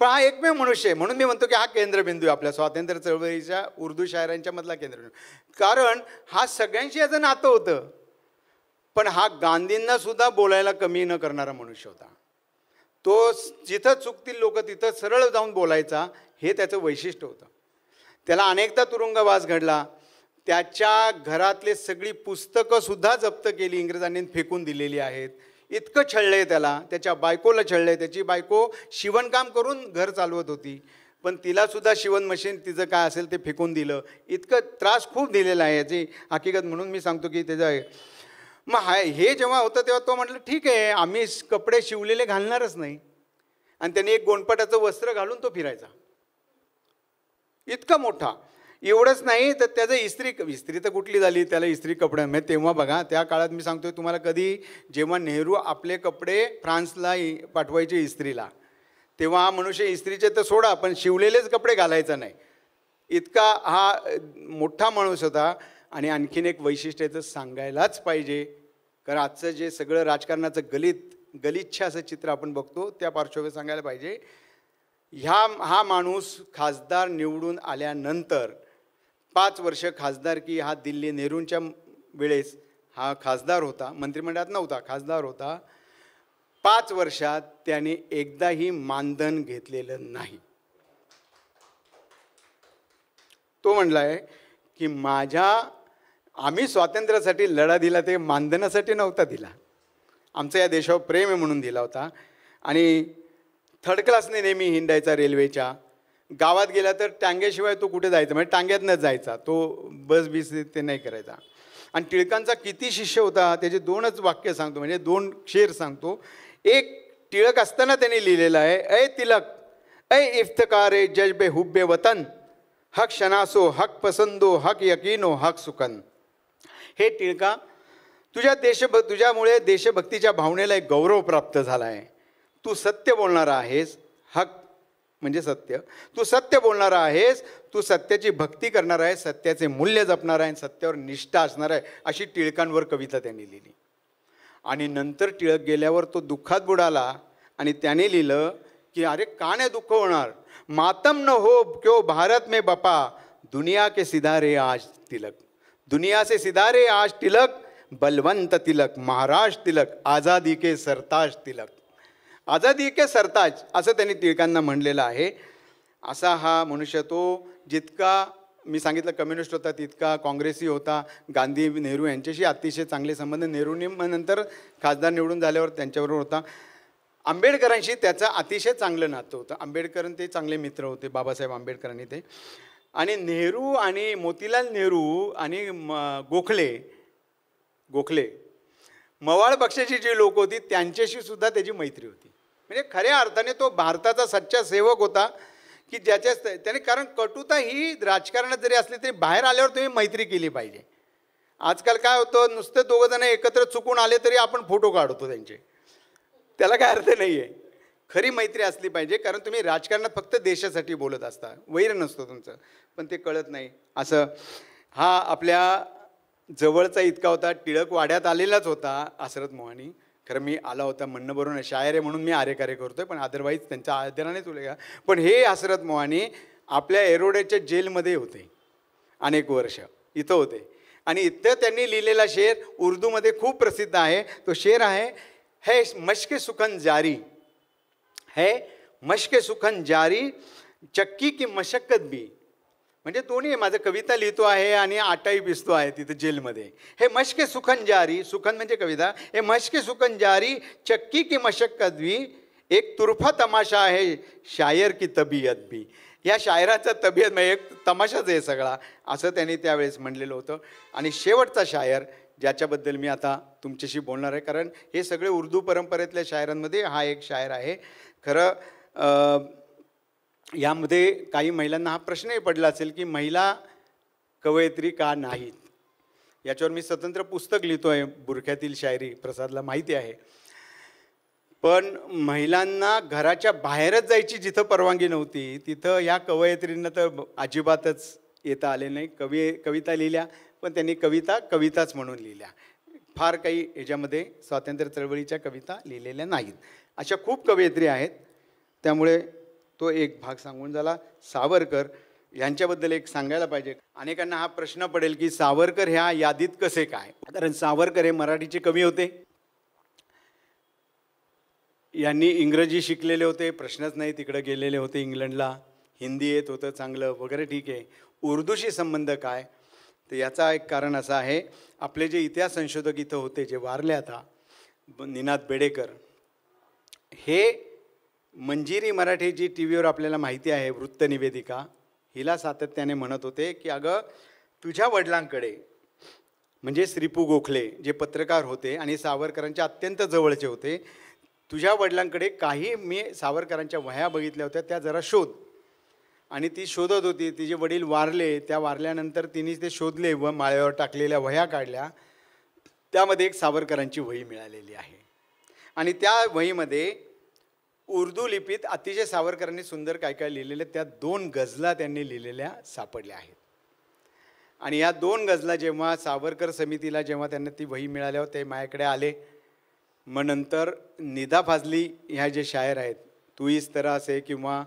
पण हा एकमेव मनुष्य आहे म्हणून मी म्हणतो की हा केंद्रबिंदू आहे आपल्या स्वातंत्र्य चळवळीच्या उर्दू शायरांच्या मधला केंद्रबिंदू कारण हा सगळ्यांशी याचं नातं होतं पण हा गांधींना सुद्धा बोलायला कमी न करणारा मनुष्य होता तो जिथं चुकतील लोक तिथं सरळ जाऊन बोलायचा हे त्याचं वैशिष्ट्य होतं त्याला अनेकदा तुरुंगवास घडला त्याच्या घरातले सगळी पुस्तकंसुद्धा जप्त केली इंग्रजांनी फेकून दिलेली आहेत इतकं छळलं आहे त्याला त्याच्या बायकोला छळलं आहे त्याची बायको शिवणकाम करून घर चालवत होती पण तिलासुद्धा शिवण मशीन तिचं काय असेल ते फेकून दिलं इतकं त्रास खूप दिलेला आहे याची हकीकत म्हणून मी सांगतो की त्याचं मग हाय हे जेव्हा होतं तेव्हा तो म्हटलं ठीक आहे आम्ही कपडे शिवलेले घालणारच नाही आणि त्याने एक गोंडपटाचं वस्त्र घालून तो फिरायचा इतका मोठा एवढंच नाही तर त्याचं इस्त्री इस्त्री तर कुठली झाली त्याला इस्त्री कपडे म्हणजे तेव्हा बघा त्या काळात मी सांगतोय तुम्हाला कधी जेव्हा नेहरू आपले कपडे फ्रान्सला पाठवायचे इस्त्रीला तेव्हा हा मनुष्य इस्त्रीचे तर सोडा पण शिवलेलेच कपडे घालायचा नाही इतका हा मोठा माणूस होता आणि आणखीन एक वैशिष्ट्य तर सांगायलाच पाहिजे कारण आजचं जे सगळं राजकारणाचं गलित गलिच्छ असं चित्र आपण बघतो त्या पार्श्वभूमीवर सांगायला पाहिजे ह्या हा माणूस खासदार निवडून आल्यानंतर पाच वर्ष खासदार की हा दिल्ली नेहरूंच्या वेळेस हा खासदार होता मंत्रिमंडळात नव्हता खासदार होता पाच वर्षात त्याने एकदाही मानधन घेतलेलं नाही तो म्हणला की माझ्या आम्ही स्वातंत्र्यासाठी लढा दिला ते मानधनासाठी नव्हता दिला आमचा या देशावर प्रेम म्हणून दिला होता आणि थर्ड क्लासने नेहमी हिंडायचा रेल्वेच्या गावात गेला तर टांग्याशिवाय तो कुठे जायचा म्हणजे टांग्यातनंच जायचा तो बस बीस ते नाही करायचा आणि टिळकांचा किती शिष्य होता त्याचे दोनच वाक्य सांगतो म्हणजे दोन शेर सांगतो एक टिळक असताना त्यांनी लिहिलेलं आहे अय तिलक ऐ ए जज बे हुब्बे वतन हक शनासो हक पसंदो हक यकीनो हक सुकन हे टिळका तुझ्या देशभ तुझ्यामुळे देशभक्तीच्या भावनेला एक गौरव प्राप्त झाला आहे तू सत्य बोलणारा आहेस हक म्हणजे सत्य तू सत्य बोलणार आहेस तू सत्याची भक्ती करणार आहे सत्याचे मूल्य जपणार आहे सत्यावर निष्ठा असणार आहे अशी टिळकांवर कविता त्यांनी लिहिली आणि नंतर टिळक गेल्यावर तो दुःखात बुडाला आणि त्याने लिहिलं की अरे काने दुःख होणार मातम न हो क्यो भारत में बपा दुनिया के सिधारे आज तिलक दुनिया से सिधारे आज तिलक बलवंत तिलक महाराज तिलक आझादी के सरताज तिलक आझादी के सरताज असं त्यांनी टिळकांना म्हणलेलं आहे असा हा मनुष्य तो जितका मी सांगितलं कम्युनिस्ट होता तितका काँग्रेसी होता गांधी नेहरू यांच्याशी अतिशय चांगले संबंध नेहरूंनी नंतर खासदार निवडून झाल्यावर त्यांच्याबरोबर होता आंबेडकरांशी त्याचं अतिशय चांगलं नातं होतं आंबेडकर ते चांगले मित्र होते बाबासाहेब आंबेडकरांनी ते आणि नेहरू आणि मोतीलाल नेहरू आणि म गोखले गोखले मवाळ पक्षाची जी लोक होती त्यांच्याशी सुद्धा त्याची मैत्री होती म्हणजे खऱ्या अर्थाने तो भारताचा सच्चा सेवक होता की ज्याच्या त्याने कारण कटुता ही राजकारणात जरी असली तरी बाहेर आल्यावर तुम्ही मैत्री केली पाहिजे आजकाल काय होतं नुसते जण एकत्र चुकून आले तरी आपण फोटो काढतो त्यांचे त्याला काय अर्थ नाही आहे खरी मैत्री असली पाहिजे कारण तुम्ही राजकारणात फक्त देशासाठी बोलत असता वैर नसतो तुमचं पण ते कळत नाही असं हा आपल्या जवळचा इतका होता टिळक वाड्यात आलेलाच होता आसरत मोहानी खरं मी आला होता म्हणणं बरोबर नाही शायर म्हणून मी कार्य करतोय पण अदरवाईज त्यांच्या आदरानेच घ्या पण हे हसरत मोहानी आपल्या एरोड्याच्या जेलमध्ये होते अनेक वर्ष इथं होते आणि इथं त्यांनी लिहिलेला शेर उर्दूमध्ये खूप प्रसिद्ध आहे तो शेर आहे है मश्क सुखन जारी है मश्क सुखन जारी चक्की की मशक्कत भी म्हणजे दोन्ही माझं कविता लिहितो आहे आणि आटाई पिसतो आहे तिथं जेलमध्ये हे मशके सुखन जारी सुखन म्हणजे कविता हे मश्के सुखन जारी चक्की की मशक कदवी एक तुरफा तमाशा आहे शायर की तबियत बी या शायराचा तबियत म्हणजे एक तमाशाच आहे सगळा असं त्यांनी त्यावेळेस म्हणलेलं होतं आणि शेवटचा शायर ज्याच्याबद्दल मी आता तुमच्याशी बोलणार आहे कारण हे सगळे उर्दू परंपरेतल्या शायरांमध्ये हा एक शायर आहे खरं यामध्ये काही महिलांना हा प्रश्नही पडला असेल की महिला कवयित्री का नाहीत याच्यावर मी स्वतंत्र पुस्तक लिहितो आहे बुरख्यातील शायरी प्रसादला माहिती आहे पण महिलांना घराच्या बाहेरच जायची जिथं परवानगी नव्हती तिथं ह्या कवयित्रींना तर अजिबातच येता आले नाही कवी कविता लिहिल्या पण त्यांनी कविता कविताच म्हणून लिहिल्या फार काही याच्यामध्ये स्वातंत्र्य चळवळीच्या कविता लिहिलेल्या नाहीत अशा खूप कवयित्री आहेत त्यामुळे तो एक भाग सांगून झाला सावरकर यांच्याबद्दल एक सांगायला पाहिजे अनेकांना हा प्रश्न पडेल की सावरकर ह्या यादीत कसे काय कारण सावरकर हे मराठीचे कमी होते यांनी इंग्रजी शिकलेले होते प्रश्नच नाही तिकडे गेलेले होते इंग्लंडला हिंदी येत होतं चांगलं वगैरे ठीक आहे उर्दूशी संबंध काय तर याचा एक कारण असं आहे आपले जे इतिहास संशोधक इथं होते जे वारले आता निनाद बेडेकर हे मंजिरी मराठी जी टी व्हीवर आपल्याला माहिती आहे वृत्तनिवेदिका हिला सातत्याने म्हणत होते की अगं तुझ्या वडिलांकडे म्हणजे श्रीपू गोखले जे पत्रकार होते आणि सावरकरांच्या अत्यंत जवळचे होते तुझ्या वडिलांकडे काही मी सावरकरांच्या वह्या बघितल्या होत्या त्या जरा शोध आणि ती शोधत होती तिचे वडील वारले त्या वारल्यानंतर तिने ते शोधले व माळ्यावर टाकलेल्या वह्या काढल्या त्यामध्ये एक सावरकरांची वही मिळालेली आहे आणि त्या वहीमध्ये उर्दू लिपीत अतिशय सावरकरांनी सुंदर काय काय लिहिलेले त्या दोन गझला त्यांनी लिहिलेल्या सापडल्या आहेत आणि या दोन गझला जेव्हा सावरकर समितीला जेव्हा त्यांना ती वही मिळाल्यावर ते माझ्याकडे आले मग नंतर निदा फाजली ह्या जे शायर आहेत तू इस तरह असे किंवा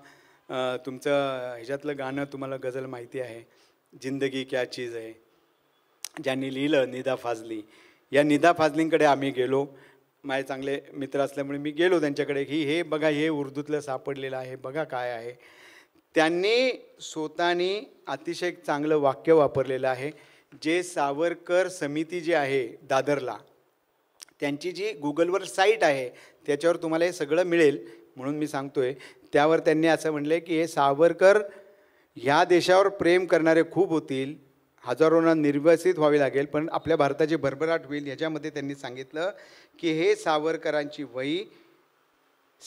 तुमचं ह्याच्यातलं गाणं तुम्हाला गझल माहिती आहे जिंदगी क्या चीज आहे ज्यांनी लिहिलं निदा फाजली या निदा फाजलींकडे आम्ही गेलो माझे चांगले मित्र असल्यामुळे मी गेलो त्यांच्याकडे की हे बघा हे उर्दूतलं सापडलेलं आहे बघा काय आहे त्यांनी स्वतःनी अतिशय चांगलं वाक्य वापरलेलं आहे जे सावरकर समिती जी आहे दादरला त्यांची जी गुगलवर साईट आहे त्याच्यावर तुम्हाला हे सगळं मिळेल म्हणून मी सांगतो आहे त्यावर त्यांनी असं आहे की हे सावरकर ह्या देशावर प्रेम करणारे खूप होतील हजारोंना निर्वासित व्हावे लागेल पण आपल्या भारताची भरभराट होईल याच्यामध्ये त्यांनी सांगितलं की हे सावरकरांची वही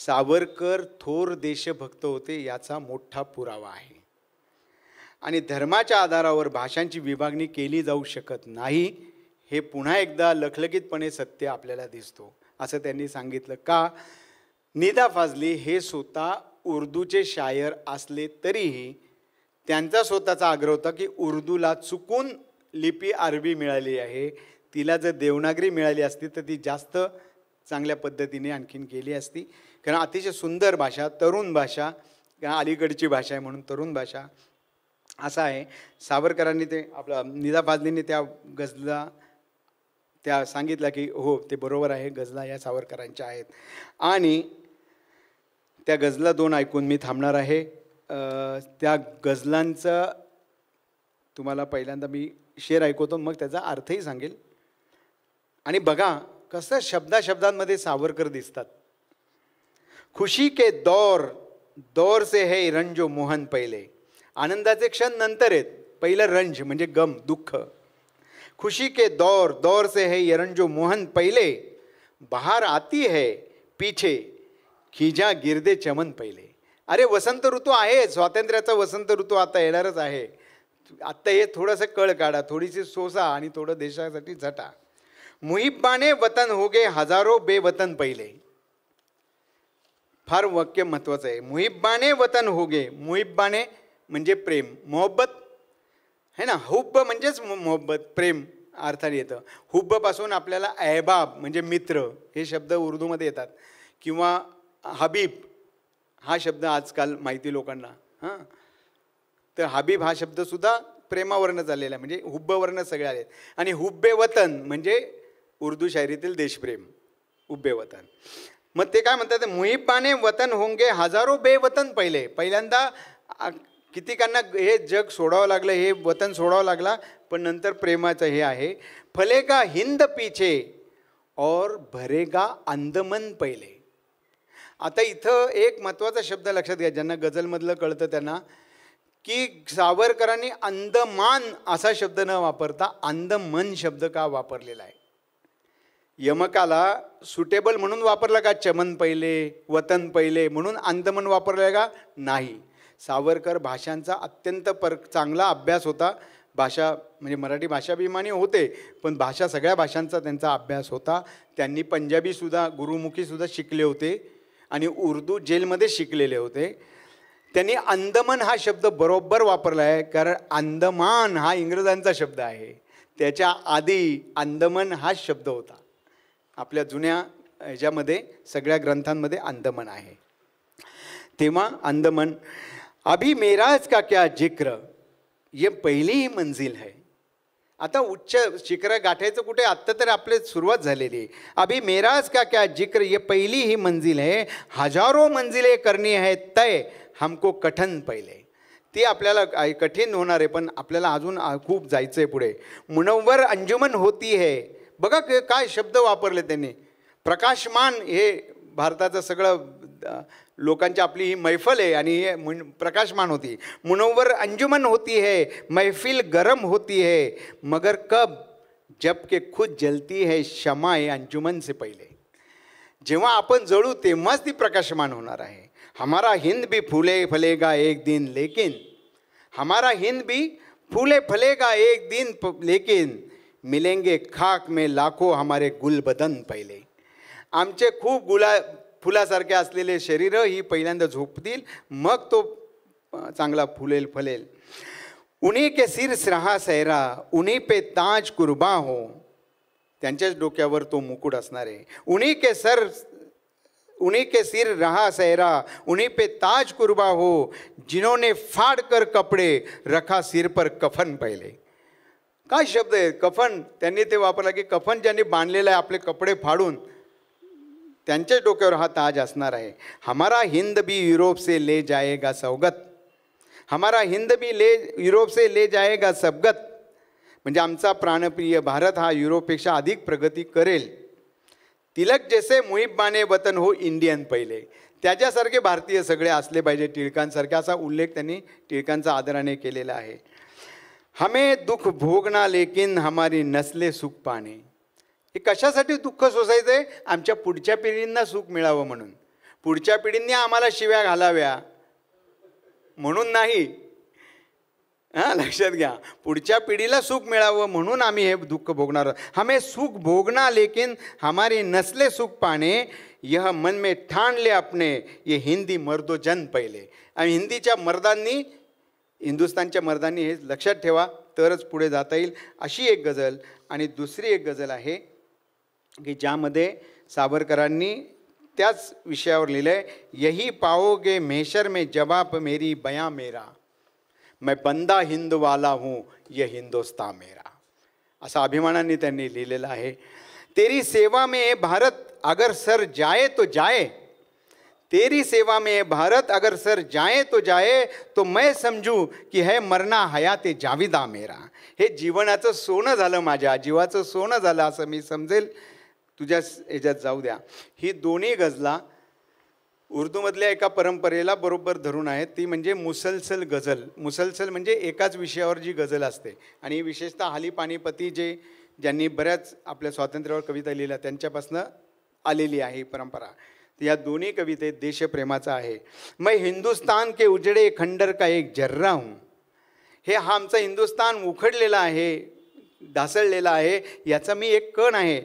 सावरकर थोर देशभक्त होते याचा मोठा पुरावा आहे आणि धर्माच्या आधारावर भाषांची विभागणी केली जाऊ शकत नाही हे पुन्हा एकदा लखलखितपणे सत्य आपल्याला दिसतो असं त्यांनी सांगितलं का निदा फाजली हे स्वतः उर्दूचे शायर असले तरीही त्यांचा स्वतःचा आग्रह होता की उर्दूला चुकून लिपी अरबी मिळाली आहे तिला जर देवनागरी मिळाली असती तर ती जास्त चांगल्या पद्धतीने आणखीन केली असती कारण अतिशय सुंदर भाषा तरुण भाषा अलीकडची भाषा आहे म्हणून तरुण भाषा असा आहे सावरकरांनी ते आपला निजा फाजलींनी त्या गझला त्या सांगितलं की हो ते बरोबर आहे गझला या सावरकरांच्या आहेत आणि त्या गझला दोन ऐकून मी थांबणार आहे त्या गझलांचं तुम्हाला पहिल्यांदा मी शेर ऐकवतो मग त्याचा अर्थही सांगेल आणि बघा कसं शब्दा शब्दांमध्ये सावरकर दिसतात खुशी के दौर दौर से है रंजो मोहन पहिले आनंदाचे क्षण नंतर आहेत पहिलं रंज म्हणजे गम दुःख खुशी के दौर दौर से है मोहन पहिले बहार आती है पीछे खिजा गिरदे चमन पहिले अरे वसंत ऋतू आहे स्वातंत्र्याचा वसंत ऋतू आता येणारच आहे आत्ता हे थोडंसं कळ काढा थोडीशी सोसा आणि थोडं देशासाठी झटा मुहिब्बाने वतन होगे हजारो बेवतन पहिले फार वाक्य महत्त्वाचं आहे मुहिब्बाने वतन होगे मुहिब्बाने म्हणजे प्रेम मोहब्बत है ना हुब्ब म्हणजेच मोहब्बत प्रेम अर्थाने येतं हुब्बपासून आपल्याला ऐबाब म्हणजे मित्र हे शब्द उर्दूमध्ये येतात किंवा हबीब हा शब्द आजकाल माहिती लोकांना हां तर हबीब हा शब्दसुद्धा प्रेमावरनं झालेला आहे म्हणजे हुब्बवरनं सगळे आले आणि हुब्बे वतन म्हणजे उर्दू शायरीतील देशप्रेम हुब्बे वतन मग ते काय म्हणतात मुहिबाने वतन होंगे हजारो बेवतन पहिले पहिल्यांदा कितीकांना हे जग सोडावं लागलं हे वतन सोडावं लागला पण नंतर प्रेमाचं हे आहे फलेगा हिंद पीछे और भरेगा अंदमन पहिले आता इथं एक महत्त्वाचा शब्द लक्षात घ्या ज्यांना गझलमधलं कळतं त्यांना की सावरकरांनी अंदमान असा शब्द न वापरता अंदमन शब्द का वापरलेला आहे यमकाला सुटेबल म्हणून वापरला का चमन पहिले वतन पहिले म्हणून अंदमन वापरलं का नाही सावरकर भाषांचा अत्यंत पर चांगला अभ्यास होता भाषा म्हणजे मराठी भाषाभिमानी होते पण भाषा सगळ्या भाषांचा त्यांचा अभ्यास होता त्यांनी पंजाबीसुद्धा गुरुमुखीसुद्धा शिकले होते आणि उर्दू जेलमध्ये शिकलेले होते त्यांनी अंदमन हा शब्द बरोबर वापरला आहे कारण अंदमान हा इंग्रजांचा शब्द आहे त्याच्या आधी अंदमन हा शब्द होता आपल्या जुन्या ह्याच्यामध्ये सगळ्या ग्रंथांमध्ये अंदमन आहे तेव्हा अंदमन अभी मेराज का क्या जिक्र ये पहिली मंजिल है आता उच्च शिखर गाठायचं कुठे आत्ता तर आपले सुरुवात झालेली आहे अभी मेराज का क्या जिक्र ये पहिली ही मंजिल आहे हजारो मंजिले करणी आहे तय हमको कठन पहिले ती आपल्याला कठीण होणार आहे पण आपल्याला अजून खूप जायचं आहे पुढे मुनव्वर अंजुमन होती आहे बघा काय शब्द वापरले त्यांनी प्रकाशमान हे भारताचं सगळं लोकांची आपली ही मैफल आहे आणि प्रकाशमान होती मुनोवर अंजुमन होती है मैफिल गरम होती है मगर कब के खुद जलती है शमाय अंजुमन से पहिले जेव्हा आपण जळू तेव्हाच ती प्रकाशमान होणार आहे हमारा हिंद भी फुले फलेगा एक दिन लेकिन हमारा हिंद भी फुले फलेगा एक दिन लेकिन मिलेंगे खाक में लाखो हमारे गुलबदन पहिले आमचे खूप गुला फुलासारखे असलेले शरीर ही पहिल्यांदा झोपतील मग तो चांगला फुलेल फलेल उन्ही के सिर स्रहा सहरा उन्ही पे ताज कुर्बा हो त्यांच्याच डोक्यावर तो मुकुट असणार आहे उन्ही के सर उन्ही के सिर रहा सहरा उन्हीं पे ताज कुर्बा हो जिन्होंने फाड़ कर कपडे रखा सिर पर कफन पहिले काय शब्द आहे कफन त्यांनी ते वापरला की कफन ज्यांनी बांधलेलं आहे आपले कपडे फाडून त्यांच्याच डोक्यावर हा ताज असणार आहे हमारा हिंद बी युरोप से ले जाएगा सवगत हमारा हिंद बी ले युरोप से ले जाएगा सबगत म्हणजे आमचा प्राणप्रिय भारत हा युरोपपेक्षा अधिक प्रगती करेल तिलक जैसे मुहिबाने वतन हो इंडियन पहिले त्याच्यासारखे भारतीय सगळे असले पाहिजे टिळकांसारखे असा उल्लेख त्यांनी टिळकांचा आदराने केलेला आहे हमें दुःख भोगना लेकिन हमारी नसले सुख पाणी हे कशासाठी दुःख सोसायचं आहे आमच्या पुढच्या पिढींना सुख मिळावं म्हणून पुढच्या पिढींनी आम्हाला शिव्या घालाव्या म्हणून नाही हां लक्षात घ्या पुढच्या पिढीला सुख मिळावं म्हणून आम्ही हे दुःख भोगणार हमे सुख भोगना लेकिन हमारी नसले सुख पाणे यह मन में ठाणले आपणे अपने ये हिंदी मर्दो जन पहिले आणि हिंदीच्या मर्दांनी हिंदुस्तानच्या मर्दांनी हे लक्षात ठेवा तरच पुढे जाता येईल अशी एक गजल आणि दुसरी एक गजल आहे की ज्यामध्ये सावरकरांनी त्याच विषयावर लिहिलं आहे यही पाओगे मेशर में जवाब मेरी बया मेरा मैं बंदा हिंदवाला हूँ ये हिंदुस्ता मेरा असा अभिमानाने त्यांनी लिहिलेलं आहे तेरी सेवा में भारत अगर सर जाए तो जाए तेरी सेवा में भारत अगर सर जाए तो जाए तो मैं समजू की है मरना हया ते जाविदा मेरा हे जीवनाचं सोनं झालं माझ्या जीवाचं सोनं झालं असं मी समजेल तुझ्या याच्यात जाऊ द्या ही दोन्ही गझला उर्दूमधल्या एका परंपरेला बरोबर धरून आहेत ती म्हणजे मुसलसल गझल मुसलसल म्हणजे एकाच विषयावर जी गझल असते आणि विशेषतः हाली पाणीपती जे ज्यांनी बऱ्याच आपल्या स्वातंत्र्यावर कविता लिहिल्या त्यांच्यापासून आलेली आहे ही परंपरा या दोन्ही कवितेत देशप्रेमाचा आहे मग हिंदुस्तान के उजडे खंडर का एक जर्रा हूं हे हा आमचा हिंदुस्तान उखडलेला आहे ढासळलेला आहे याचा मी एक कण आहे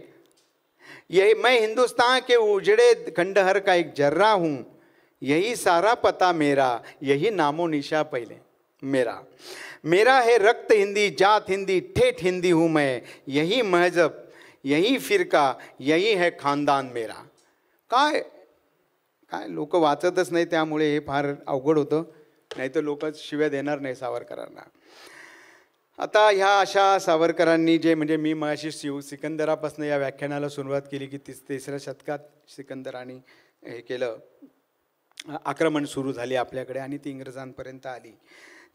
यही मैं हिंदुस्तान के उजड़े खंडहर का एक जर्रा हूँ यही सारा पता मेरा यही नामो निशा पहले मेरा मेरा है रक्त हिंदी जात हिंदी ठेठ हिंदी हूँ मैं यही महजब यही फिरका यही है खानदान मेरा काय काय लोक वाचतच नाही त्यामुळे हे फार अवघड होतं नाही तर लोक शिव्या देणार नाही सावरकरांना आता ह्या अशा सावरकरांनी जे म्हणजे मी मयाशी शिव सिकंदरापासून या व्याख्यानाला सुरुवात केली की तिस तिसऱ्या शतकात सिकंदरांनी हे केलं आक्रमण सुरू झाले आपल्याकडे आणि ती इंग्रजांपर्यंत आली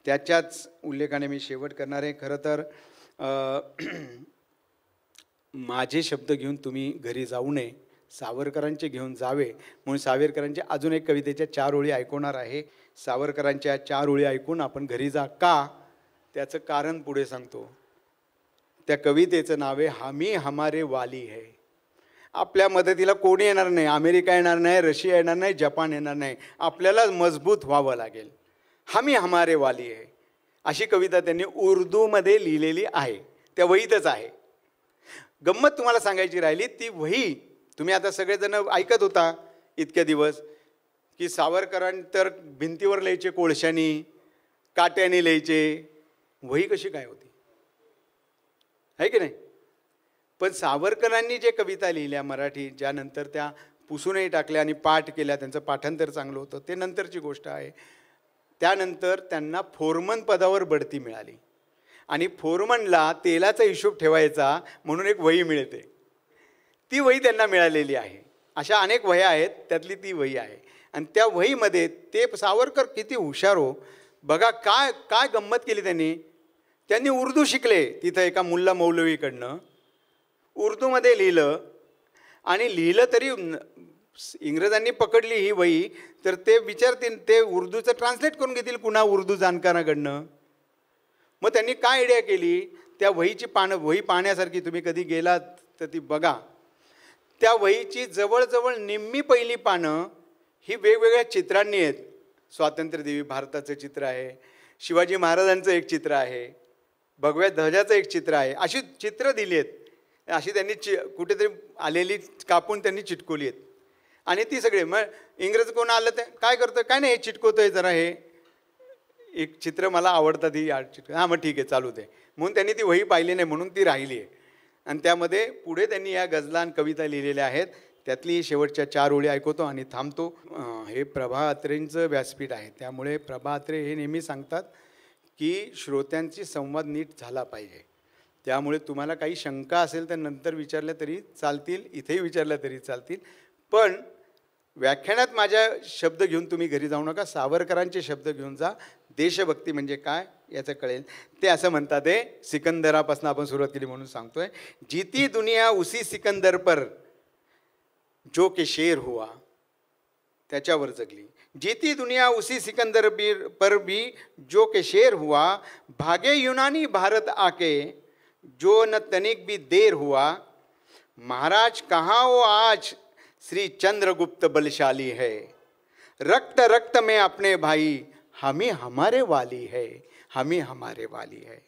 त्याच्याच उल्लेखाने मी शेवट करणार आहे खरं तर माझे शब्द घेऊन तुम्ही घरी जाऊ नये सावरकरांचे घेऊन जावे म्हणून सावरकरांचे अजून एक कवितेच्या चार ओळी ऐकवणार आहे सावरकरांच्या चार ओळी ऐकून आपण घरी जा का त्याचं कारण पुढे सांगतो त्या कवितेचं नाव आहे हमी हमारे वाली है आपल्या मदतीला कोणी येणार नाही अमेरिका येणार नाही रशिया येणार नाही जपान येणार नाही आपल्याला मजबूत व्हावं लागेल हमी हमारे वाली आहे अशी कविता त्यांनी उर्दूमध्ये लिहिलेली आहे त्या वहीतच आहे गंमत तुम्हाला सांगायची राहिली ती वही तुम्ही आता सगळेजण ऐकत होता इतके दिवस की सावरकरां तर भिंतीवर लिहायचे कोळशाने काट्याने लिहायचे वही कशी काय होती आहे की नाही पण सावरकरांनी जे कविता लिहिल्या मराठी ज्यानंतर त्या पुसूनही टाकल्या आणि पाठ केल्या त्यांचं पाठांतर चांगलं होतं ते नंतरची गोष्ट आहे त्यानंतर त्यांना फोरमन पदावर बढती मिळाली आणि फोरमनला तेलाचा हिशोब ठेवायचा म्हणून एक वही मिळते ती वही त्यांना मिळालेली आहे अशा अनेक वह्या आहेत त्यातली ती वही आहे आणि त्या वहीमध्ये ते सावरकर किती हुशार हो बघा काय काय गंमत केली त्यांनी त्यांनी उर्दू शिकले तिथं एका मुल्ला मौलवीकडनं उर्दूमध्ये लिहिलं आणि लिहिलं तरी इंग्रजांनी पकडली ही वही तर ते विचारतील ते उर्दूचं ट्रान्सलेट करून घेतील पुन्हा उर्दू जाणकाराकडनं मग त्यांनी काय आयडिया केली त्या वहीची पानं वही पाहण्यासारखी तुम्ही कधी गेलात तर ती बघा त्या वहीची जवळजवळ निम्मी पहिली पानं ही वेगवेगळ्या चित्रांनी आहेत स्वातंत्र्यदेवी भारताचं चित्र आहे शिवाजी महाराजांचं एक चित्र आहे भगव्या ध्वजाचं एक चित्र आहे अशी चित्र दिली आहेत अशी त्यांनी चि कुठेतरी आलेली कापून त्यांनी चिटकवली आहेत आणि ती सगळे मग इंग्रज कोण आलं ते काय करतं काय नाही हे चिटकवतो आहे जरा हे एक चित्र मला आवडतं ती आर्ट चिटक हां मग ठीक आहे चालू दे म्हणून त्यांनी ती वही पाहिली नाही म्हणून ती राहिली आहे आणि त्यामध्ये पुढे त्यांनी या गझलान कविता लिहिलेल्या आहेत त्यातली शेवटच्या चार ओळी ऐकवतो आणि थांबतो हे प्रभा अत्रेंचं व्यासपीठ आहे त्यामुळे प्रभा अत्रे हे नेहमी सांगतात की श्रोत्यांची संवाद नीट झाला पाहिजे त्यामुळे तुम्हाला काही शंका असेल तर नंतर विचारल्या तरी चालतील इथेही विचारल्या तरी चालतील पण व्याख्यानात माझ्या शब्द घेऊन तुम्ही घरी जाऊ नका सावरकरांचे शब्द घेऊन जा देशभक्ती म्हणजे काय याचं कळेल ते असं म्हणतात हे सिकंदरापासून आपण सुरुवात केली म्हणून सांगतोय जिती दुनिया उसी सिकंदर पर जो के शेर हुआ त्याच्यावर जगली जीती दुनिया उसी सिकंदर बीर पर भी जो के शेर हुआ भागे यूनानी भारत आके जो न तनिक भी देर हुआ महाराज कहाँ वो आज श्री चंद्रगुप्त बलशाली है रक्त रक्त में अपने भाई हमें हमारे वाली है हमें हमारे वाली है